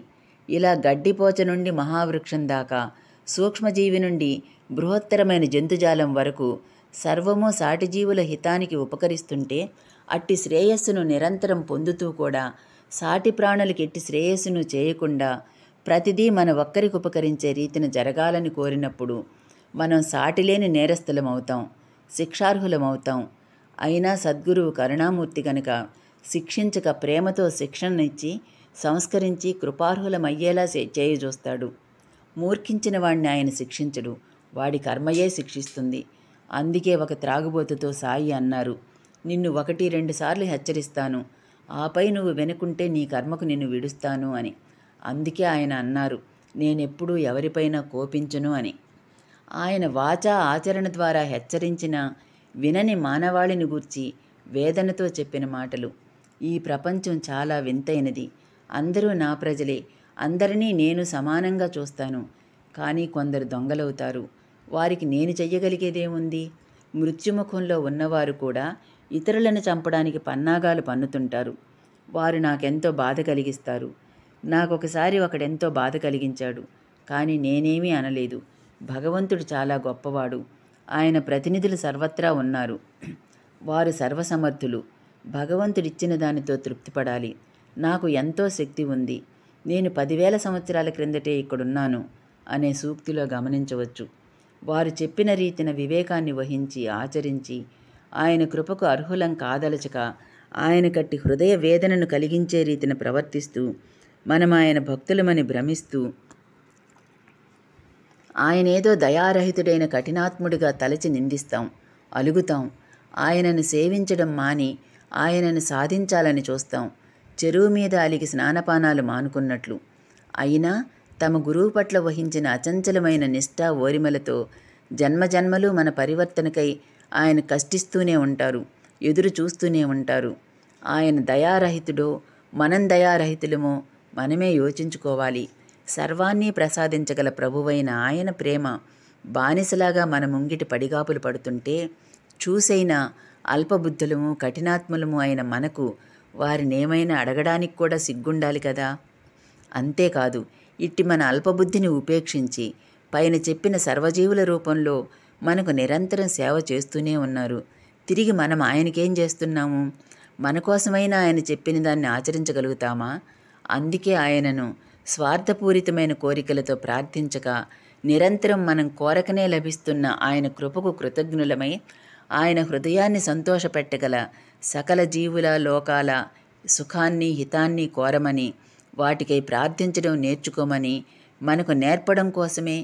ఇలా గడ్డిపోచ నుండి మహావృక్షం దాకా సూక్ష్మజీవి నుండి బృహత్తరమైన జంతుజాలం వరకు సర్వము సాటిజీవుల హితానికి ఉపకరిస్తుంటే అట్టి శ్రేయస్సును నిరంతరం పొందుతూ కూడా సాటి ప్రాణులకి ఎట్టి శ్రేయస్సును చేయకుండా ప్రతిదీ మన ఒక్కరికి ఉపకరించే రీతిని జరగాలని కోరినప్పుడు మనం సాటిలేని నేరస్థలం అవుతాం శిక్షార్హులమవుతాం అయినా సద్గురువు కరుణామూర్తి గనుక శిక్షించక ప్రేమతో శిక్షణనిచ్చి సంస్కరించి కృపార్హులమయ్యేలా చూస్తాడు మూర్ఖించిన వాడిని ఆయన శిక్షించడు వాడి కర్మయే శిక్షిస్తుంది అందుకే ఒక త్రాగుబోతుతో సాయి అన్నారు నిన్ను ఒకటి రెండుసార్లు హెచ్చరిస్తాను ఆపై నువ్వు వెనుకుంటే నీ కర్మకు నిన్ను విడుస్తాను అని అందుకే ఆయన అన్నారు నేనెప్పుడూ ఎవరిపైనా కోపించను అని ఆయన వాచా ఆచరణ ద్వారా హెచ్చరించిన వినని మానవాళిని గూర్చి వేదనతో చెప్పిన మాటలు ఈ ప్రపంచం చాలా వింతైనది అందరూ నా ప్రజలే అందరినీ నేను సమానంగా చూస్తాను కానీ కొందరు దొంగలవుతారు వారికి నేను చెయ్యగలిగేదేముంది మృత్యుముఖంలో ఉన్నవారు కూడా ఇతరులను చంపడానికి పన్నాగాలు పన్నుతుంటారు వారు నాకెంతో బాధ కలిగిస్తారు నాకొకసారి ఒకడెంతో బాధ కలిగించాడు కానీ నేనేమీ అనలేదు భగవంతుడు చాలా గొప్పవాడు ఆయన ప్రతినిధులు సర్వత్రా ఉన్నారు వారు సర్వసమర్థులు భగవంతుడిచ్చిన దానితో తృప్తిపడాలి నాకు ఎంతో శక్తి ఉంది నేను పదివేల సంవత్సరాల క్రిందటే ఇక్కడున్నాను అనే సూక్తిలో గమనించవచ్చు వారు చెప్పిన రీతిన వివేకాన్ని వహించి ఆచరించి ఆయన కృపకు అర్హులం కాదలచక ఆయన కట్టి హృదయ వేదనను కలిగించే రీతిన ప్రవర్తిస్తూ మనం ఆయన భక్తులమని భ్రమిస్తూ ఆయనేదో దయారహితుడైన కఠినాత్ముడిగా తలచి నిందిస్తాం అలుగుతాం ఆయనను సేవించడం మాని ఆయనను సాధించాలని చూస్తాం చెరువు మీద అలిగి స్నానపానాలు మానుకున్నట్లు అయినా తమ గురువు పట్ల వహించిన అచంచలమైన నిష్ఠా ఓరిమలతో జన్మజన్మలు మన పరివర్తనకై ఆయన కష్టిస్తూనే ఉంటారు ఎదురు చూస్తూనే ఉంటారు ఆయన దయారహితుడో మనం దయారహితులమో మనమే యోచించుకోవాలి సర్వాన్ని ప్రసాదించగల ప్రభువైన ఆయన ప్రేమ బానిసలాగా మన ముంగిటి పడిగాపులు పడుతుంటే చూసైన అల్పబుద్ధులము కఠినాత్ములము అయిన మనకు వారినేమైనా అడగడానికి కూడా సిగ్గుండాలి కదా అంతేకాదు ఇట్టి మన అల్పబుద్ధిని ఉపేక్షించి పైన చెప్పిన సర్వజీవుల రూపంలో మనకు నిరంతరం సేవ చేస్తూనే ఉన్నారు తిరిగి మనం ఆయనకేం చేస్తున్నాము మన కోసమైనా ఆయన చెప్పిన దాన్ని ఆచరించగలుగుతామా అందుకే ఆయనను స్వార్థపూరితమైన కోరికలతో ప్రార్థించక నిరంతరం మనం కోరకనే లభిస్తున్న ఆయన కృపకు కృతజ్ఞులమై ఆయన హృదయాన్ని సంతోషపెట్టగల సకల జీవుల లోకాల సుఖాన్ని హితాన్ని కోరమని వాటికై ప్రార్థించడం నేర్చుకోమని మనకు నేర్పడం కోసమే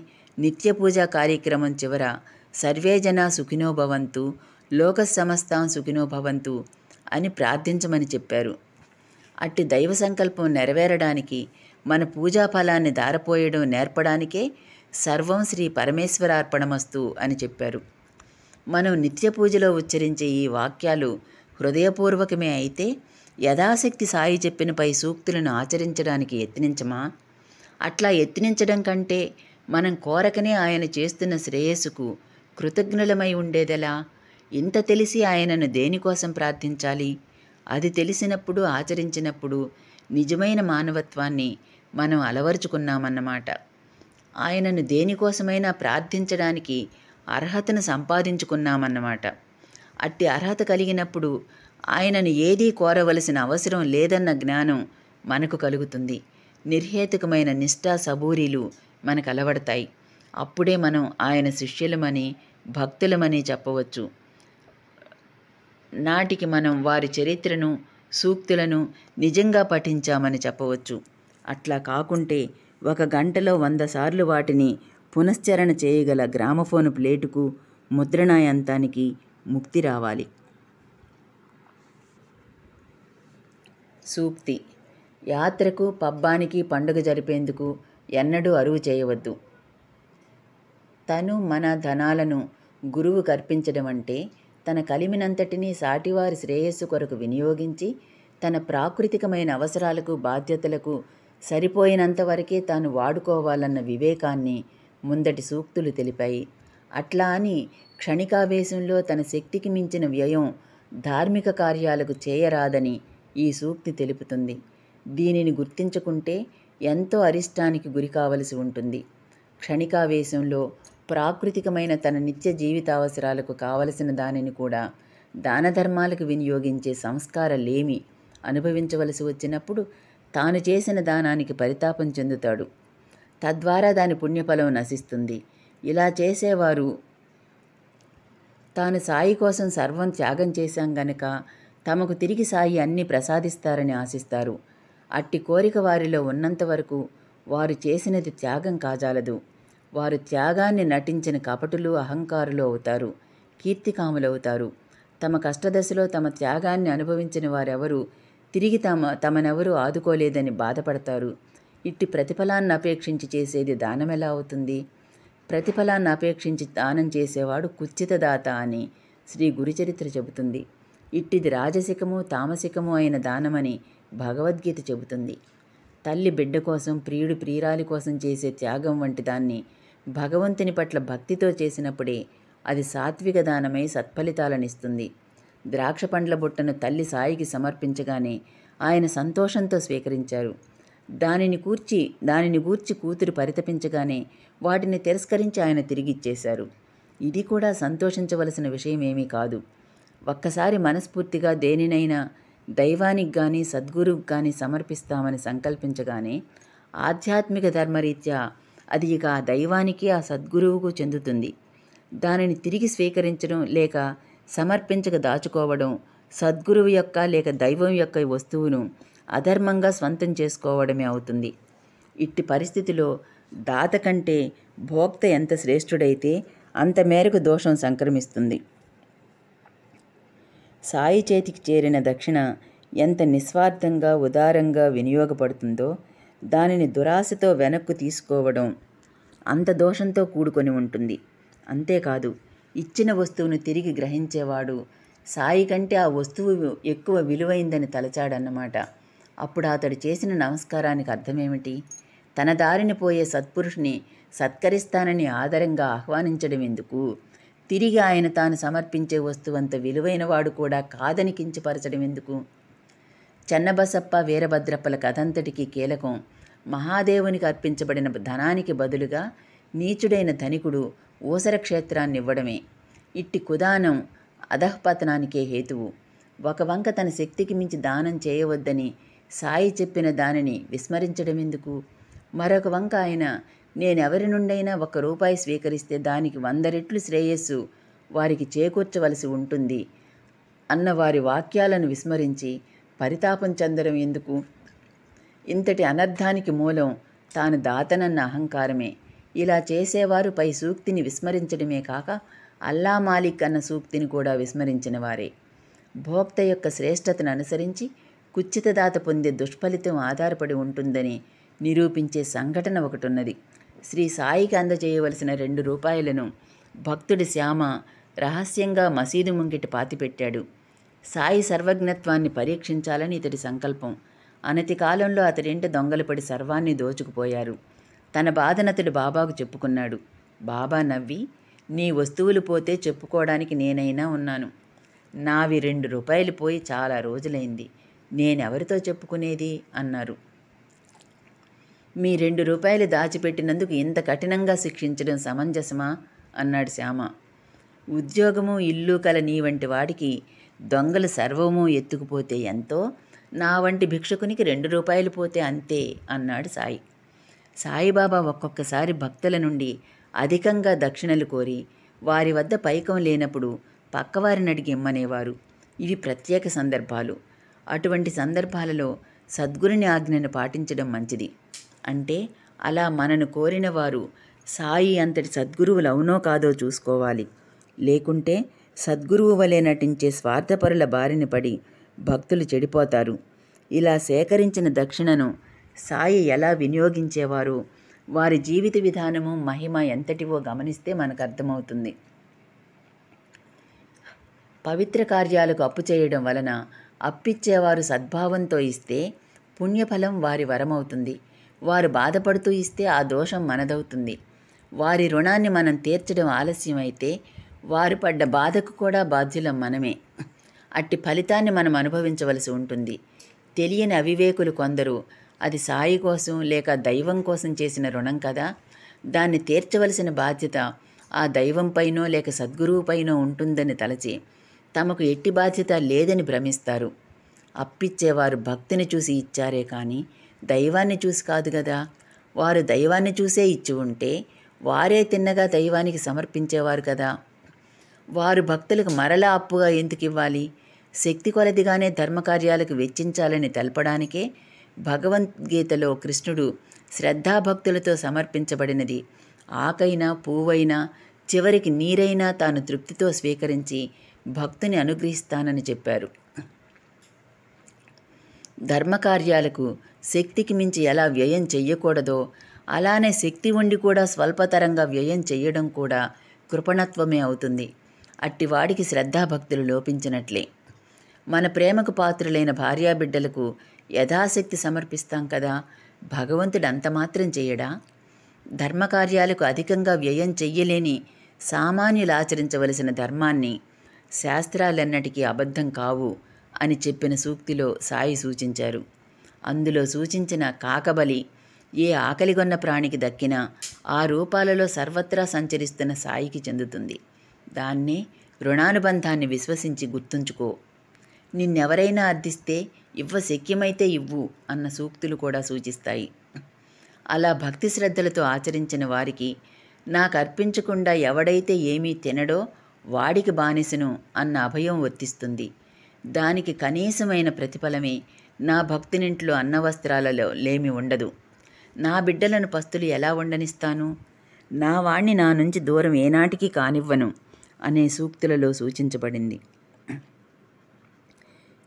నిత్య పూజా కార్యక్రమం చివర సర్వేజన సుఖినో భవంతు లోక సమస్తం సుఖినో భవంతు అని ప్రార్థించమని చెప్పారు అట్టి దైవ సంకల్పం నెరవేరడానికి మన పూజా ఫలాన్ని దారపోయడం నేర్పడానికే సర్వం శ్రీ పరమేశ్వరార్పణమస్తు అని చెప్పారు మనం నిత్య పూజలో ఉచ్చరించే ఈ వాక్యాలు హృదయపూర్వకమే అయితే యథాశక్తి సాయి చెప్పిన పై సూక్తులను ఆచరించడానికి యత్నించమా అట్లా యత్నించడం కంటే మనం కోరకనే ఆయన చేస్తున్న శ్రేయస్సుకు కృతజ్ఞులమై ఉండేదెలా ఇంత తెలిసి ఆయనను దేనికోసం ప్రార్థించాలి అది తెలిసినప్పుడు ఆచరించినప్పుడు నిజమైన మానవత్వాన్ని మనం అలవరుచుకున్నామన్నమాట ఆయనను దేనికోసమైనా ప్రార్థించడానికి అర్హతను సంపాదించుకున్నామన్నమాట అట్టి అర్హత కలిగినప్పుడు ఆయనను ఏదీ కోరవలసిన అవసరం లేదన్న జ్ఞానం మనకు కలుగుతుంది నిర్హేతుకమైన నిష్ఠా సబూరీలు మనకు అలవడతాయి అప్పుడే మనం ఆయన శిష్యులమని భక్తులమని చెప్పవచ్చు నాటికి మనం వారి చరిత్రను సూక్తులను నిజంగా పఠించామని చెప్పవచ్చు అట్లా కాకుంటే ఒక గంటలో వంద సార్లు వాటిని పునశ్చరణ చేయగల గ్రామఫోను ప్లేటుకు ముద్రణాయంతానికి ముక్తి రావాలి సూక్తి యాత్రకు పబ్బానికి పండుగ జరిపేందుకు ఎన్నడూ అరువు చేయవద్దు తను మన ధనాలను గురువు కర్పించడం అంటే తన కలిమినంతటినీ సాటివారి శ్రేయస్సు కొరకు వినియోగించి తన ప్రాకృతికమైన అవసరాలకు బాధ్యతలకు సరిపోయినంతవరకే తాను వాడుకోవాలన్న వివేకాన్ని ముందటి సూక్తులు తెలిపాయి అట్లా అని క్షణికావేశంలో తన శక్తికి మించిన వ్యయం ధార్మిక కార్యాలకు చేయరాదని ఈ సూక్తి తెలుపుతుంది దీనిని గుర్తించకుంటే ఎంతో అరిష్టానికి గురి కావలసి ఉంటుంది క్షణికావేశంలో ప్రాకృతికమైన తన నిత్య జీవితావసరాలకు కావలసిన దానిని కూడా దాన వినియోగించే సంస్కారలేమి అనుభవించవలసి వచ్చినప్పుడు తాను చేసిన దానానికి పరితాపం చెందుతాడు తద్వారా దాని పుణ్యఫలం నశిస్తుంది ఇలా చేసేవారు తాను సాయి కోసం సర్వం త్యాగం చేశాం గనక తమకు తిరిగి సాయి అన్ని ప్రసాదిస్తారని ఆశిస్తారు అట్టి కోరిక వారిలో ఉన్నంత వరకు వారు చేసినది త్యాగం కాజాలదు వారు త్యాగాన్ని నటించిన కపటులు అహంకారులు అవుతారు కీర్తికాములవుతారు తమ కష్టదశలో తమ త్యాగాన్ని అనుభవించిన వారెవరు తిరిగి తమ తమనెవరూ ఆదుకోలేదని బాధపడతారు ఇట్టి ప్రతిఫలాన్ని అపేక్షించి చేసేది దానం ఎలా అవుతుంది ప్రతిఫలాన్ని అపేక్షించి దానం చేసేవాడు కుచ్చితదాత అని శ్రీ గురుచరిత్ర చెబుతుంది ఇట్టిది రాజసికము తామసికము అయిన దానమని భగవద్గీత చెబుతుంది తల్లి బిడ్డ కోసం ప్రియుడు ప్రియురాలి కోసం చేసే త్యాగం వంటి దాన్ని భగవంతుని పట్ల భక్తితో చేసినప్పుడే అది సాత్విక దానమై సత్ఫలితాలనిస్తుంది ద్రాక్ష పండ్ల బుట్టను తల్లి సాయికి సమర్పించగానే ఆయన సంతోషంతో స్వీకరించారు దానిని కూర్చి దానిని గూర్చి కూతురు పరితపించగానే వాటిని తిరస్కరించి ఆయన తిరిగిచ్చేశారు ఇది కూడా సంతోషించవలసిన విషయం ఏమీ కాదు ఒక్కసారి మనస్ఫూర్తిగా దేనినైనా దైవానికి కానీ సద్గురువు కానీ సమర్పిస్తామని సంకల్పించగానే ఆధ్యాత్మిక ధర్మరీత్యా అది ఇక ఆ దైవానికి ఆ సద్గురువుకు చెందుతుంది దానిని తిరిగి స్వీకరించడం లేక సమర్పించక దాచుకోవడం సద్గురువు యొక్క లేక దైవం యొక్క వస్తువును అధర్మంగా స్వంతం చేసుకోవడమే అవుతుంది ఇట్టి పరిస్థితిలో దాత కంటే భోక్త ఎంత శ్రేష్ఠుడైతే అంత మేరకు దోషం సంక్రమిస్తుంది సాయి చేతికి చేరిన దక్షిణ ఎంత నిస్వార్థంగా ఉదారంగా వినియోగపడుతుందో దానిని దురాశతో వెనక్కు తీసుకోవడం అంత దోషంతో కూడుకొని ఉంటుంది అంతేకాదు ఇచ్చిన వస్తువును తిరిగి గ్రహించేవాడు సాయి కంటే ఆ వస్తువు ఎక్కువ విలువైందని తలచాడన్నమాట అప్పుడు అతడు చేసిన నమస్కారానికి అర్థమేమిటి తన దారిన పోయే సత్పురుషుని సత్కరిస్తానని ఆదరంగా ఆహ్వానించడం ఎందుకు తిరిగి ఆయన తాను సమర్పించే వస్తువంత విలువైనవాడు కూడా కాదని కించపరచడం ఎందుకు చెన్నబసప్ప వీరభద్రప్పల కథంతటికి కీలకం మహాదేవునికి అర్పించబడిన ధనానికి బదులుగా నీచుడైన ధనికుడు ఊసర క్షేత్రాన్ని ఇవ్వడమే ఇట్టి కుదానం అధఃపతనానికే హేతువు ఒక వంక తన శక్తికి మించి దానం చేయవద్దని సాయి చెప్పిన దానిని విస్మరించడమెందుకు మరొక వంక ఆయన నేనెవరి నుండైనా ఒక రూపాయి స్వీకరిస్తే దానికి వంద రెట్లు శ్రేయస్సు వారికి చేకూర్చవలసి ఉంటుంది అన్న వారి వాక్యాలను విస్మరించి పరితాపం చెందడం ఎందుకు ఇంతటి అనర్థానికి మూలం తాను దాతనన్న అహంకారమే ఇలా చేసేవారు పై సూక్తిని విస్మరించడమే కాక అల్లా మాలిక్ అన్న సూక్తిని కూడా విస్మరించిన వారే భోక్త యొక్క శ్రేష్టతను అనుసరించి కుచ్చితదాత పొందే దుష్ఫలితం ఆధారపడి ఉంటుందని నిరూపించే సంఘటన ఒకటి ఉన్నది శ్రీ సాయికి అందజేయవలసిన రెండు రూపాయలను భక్తుడి శ్యామ రహస్యంగా మసీదు ముంగిటి పాతిపెట్టాడు సాయి సర్వజ్ఞత్వాన్ని పరీక్షించాలని ఇతడి సంకల్పం అనతి కాలంలో అతడింట దొంగలు పడి సర్వాన్ని దోచుకుపోయారు తన బాధనతుడు బాబాకు చెప్పుకున్నాడు బాబా నవ్వి నీ వస్తువులు పోతే చెప్పుకోవడానికి నేనైనా ఉన్నాను నావి రెండు రూపాయలు పోయి చాలా రోజులైంది నేనెవరితో చెప్పుకునేది అన్నారు మీ రెండు రూపాయలు దాచిపెట్టినందుకు ఇంత కఠినంగా శిక్షించడం సమంజసమా అన్నాడు శ్యామ ఉద్యోగము ఇల్లు కల నీ వంటి వాడికి దొంగలు సర్వము ఎత్తుకుపోతే ఎంతో నా వంటి భిక్షకునికి రెండు రూపాయలు పోతే అంతే అన్నాడు సాయి సాయిబాబా ఒక్కొక్కసారి భక్తుల నుండి అధికంగా దక్షిణలు కోరి వారి వద్ద పైకం లేనప్పుడు పక్కవారిని అడిగి ఇమ్మనేవారు ఇవి ప్రత్యేక సందర్భాలు అటువంటి సందర్భాలలో సద్గురుని ఆజ్ఞను పాటించడం మంచిది అంటే అలా మనను కోరిన వారు సాయి అంతటి సద్గురువులు అవునో కాదో చూసుకోవాలి లేకుంటే సద్గురువు వలె నటించే స్వార్థపరుల బారిన పడి భక్తులు చెడిపోతారు ఇలా సేకరించిన దక్షిణను సాయి ఎలా వినియోగించేవారు వారి జీవిత విధానము మహిమ ఎంతటివో గమనిస్తే మనకు అర్థమవుతుంది పవిత్ర కార్యాలకు అప్పు చేయడం వలన అప్పిచ్చేవారు సద్భావంతో ఇస్తే పుణ్యఫలం వారి వరమవుతుంది వారు బాధపడుతూ ఇస్తే ఆ దోషం మనదవుతుంది వారి రుణాన్ని మనం తీర్చడం ఆలస్యమైతే వారు పడ్డ బాధకు కూడా బాధ్యులం మనమే అట్టి ఫలితాన్ని మనం అనుభవించవలసి ఉంటుంది తెలియని అవివేకులు కొందరు అది సాయి కోసం లేక దైవం కోసం చేసిన రుణం కదా దాన్ని తీర్చవలసిన బాధ్యత ఆ దైవంపైనో లేక సద్గురువుపైనో ఉంటుందని తలచి తమకు ఎట్టి బాధ్యత లేదని భ్రమిస్తారు అప్పిచ్చేవారు భక్తిని చూసి ఇచ్చారే కానీ దైవాన్ని చూసి కాదు కదా వారు దైవాన్ని చూసే ఇచ్చి ఉంటే వారే తిన్నగా దైవానికి సమర్పించేవారు కదా వారు భక్తులకు మరలా అప్పుగా ఎందుకు ఇవ్వాలి శక్తి కొలదిగానే ధర్మకార్యాలకు వెచ్చించాలని తెలపడానికే భగవద్గీతలో కృష్ణుడు శ్రద్ధాభక్తులతో సమర్పించబడినది ఆకైనా పువ్వైనా చివరికి నీరైనా తాను తృప్తితో స్వీకరించి భక్తుని అనుగ్రహిస్తానని చెప్పారు ధర్మకార్యాలకు శక్తికి మించి ఎలా వ్యయం చెయ్యకూడదో అలానే శక్తి ఉండి కూడా స్వల్పతరంగా వ్యయం చెయ్యడం కూడా కృపణత్వమే అవుతుంది అట్టివాడికి శ్రద్ధాభక్తులు లోపించినట్లే మన ప్రేమకు పాత్రులైన భార్యాబిడ్డలకు యథాశక్తి సమర్పిస్తాం కదా భగవంతుడు అంతమాత్రం చేయడా ధర్మకార్యాలకు అధికంగా వ్యయం చెయ్యలేని సామాన్యులు ఆచరించవలసిన ధర్మాన్ని శాస్త్రాలన్నటికీ అబద్ధం కావు అని చెప్పిన సూక్తిలో సాయి సూచించారు అందులో సూచించిన కాకబలి ఏ ఆకలిగొన్న ప్రాణికి దక్కినా ఆ రూపాలలో సర్వత్రా సంచరిస్తున్న సాయికి చెందుతుంది దాన్నే రుణానుబంధాన్ని విశ్వసించి గుర్తుంచుకో నిన్నెవరైనా అర్థిస్తే ఇవ్వ శక్యమైతే ఇవ్వు అన్న సూక్తులు కూడా సూచిస్తాయి అలా భక్తి శ్రద్ధలతో ఆచరించిన వారికి నాకు అర్పించకుండా ఎవడైతే ఏమీ తినడో వాడికి బానిసను అన్న అభయం వర్తిస్తుంది దానికి కనీసమైన ప్రతిఫలమే నా భక్తినింట్లో అన్నవస్త్రాలలో లేమి ఉండదు నా బిడ్డలను పస్తులు ఎలా ఉండనిస్తాను నా వాణ్ణి నా నుంచి దూరం ఏనాటికి కానివ్వను అనే సూక్తులలో సూచించబడింది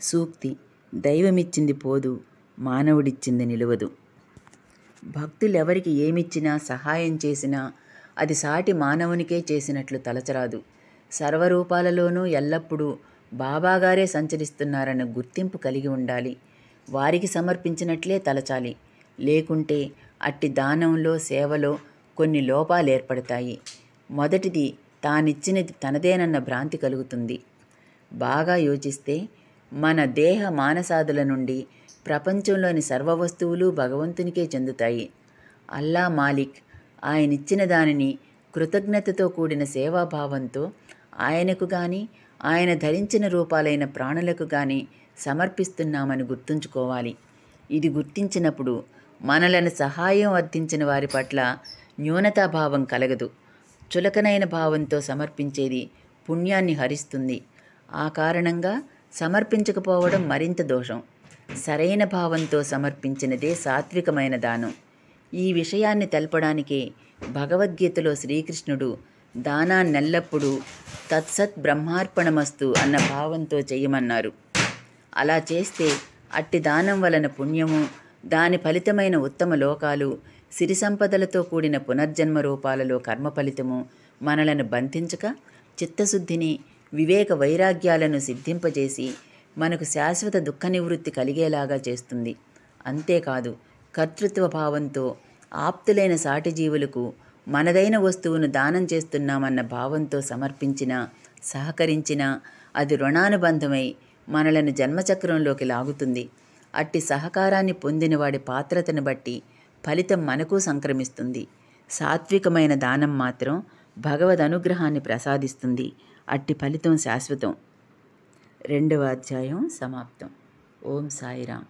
సూక్తి దైవమిచ్చింది పోదు మానవుడిచ్చింది నిలవదు భక్తులెవరికి ఏమిచ్చినా సహాయం చేసినా అది సాటి మానవునికే చేసినట్లు తలచరాదు సర్వరూపాలలోనూ ఎల్లప్పుడూ బాబాగారే సంచరిస్తున్నారన్న గుర్తింపు కలిగి ఉండాలి వారికి సమర్పించినట్లే తలచాలి లేకుంటే అట్టి దానంలో సేవలో కొన్ని లోపాలు ఏర్పడతాయి మొదటిది తానిచ్చినది తనదేనన్న భ్రాంతి కలుగుతుంది బాగా యోచిస్తే మన దేహ మానసాదుల నుండి ప్రపంచంలోని సర్వ వస్తువులు భగవంతునికే చెందుతాయి అల్లా మాలిక్ ఆయనిచ్చిన దానిని కృతజ్ఞతతో కూడిన సేవాభావంతో ఆయనకు గాని ఆయన ధరించిన రూపాలైన ప్రాణులకు గాని సమర్పిస్తున్నామని గుర్తుంచుకోవాలి ఇది గుర్తించినప్పుడు మనలను సహాయం అర్థించిన వారి పట్ల న్యూనతాభావం కలగదు చులకనైన భావంతో సమర్పించేది పుణ్యాన్ని హరిస్తుంది ఆ కారణంగా సమర్పించకపోవడం మరింత దోషం సరైన భావంతో సమర్పించినదే సాత్వికమైన దానం ఈ విషయాన్ని తెలపడానికే భగవద్గీతలో శ్రీకృష్ణుడు దానాన్నెల్లప్పుడూ తత్సత్ బ్రహ్మార్పణమస్తు అన్న భావంతో చేయమన్నారు అలా చేస్తే అట్టి దానం వలన పుణ్యము దాని ఫలితమైన ఉత్తమ లోకాలు సిరి సంపదలతో కూడిన పునర్జన్మ రూపాలలో కర్మ ఫలితము మనలను బంధించక చిత్తశుద్ధిని వివేక వైరాగ్యాలను సిద్ధింపజేసి మనకు శాశ్వత దుఃఖ నివృత్తి కలిగేలాగా చేస్తుంది అంతేకాదు కర్తృత్వ భావంతో ఆప్తులైన సాటి జీవులకు మనదైన వస్తువును దానం చేస్తున్నామన్న భావంతో సమర్పించిన సహకరించిన అది రుణానుబంధమై మనలను జన్మచక్రంలోకి లాగుతుంది అట్టి సహకారాన్ని పొందిన వాడి పాత్రతను బట్టి ఫలితం మనకు సంక్రమిస్తుంది సాత్వికమైన దానం మాత్రం భగవద్ అనుగ్రహాన్ని ప్రసాదిస్తుంది అట్టి ఫలితం శాశ్వతం రెండవ అధ్యాయం సమాప్తం ఓం సాయిరామ్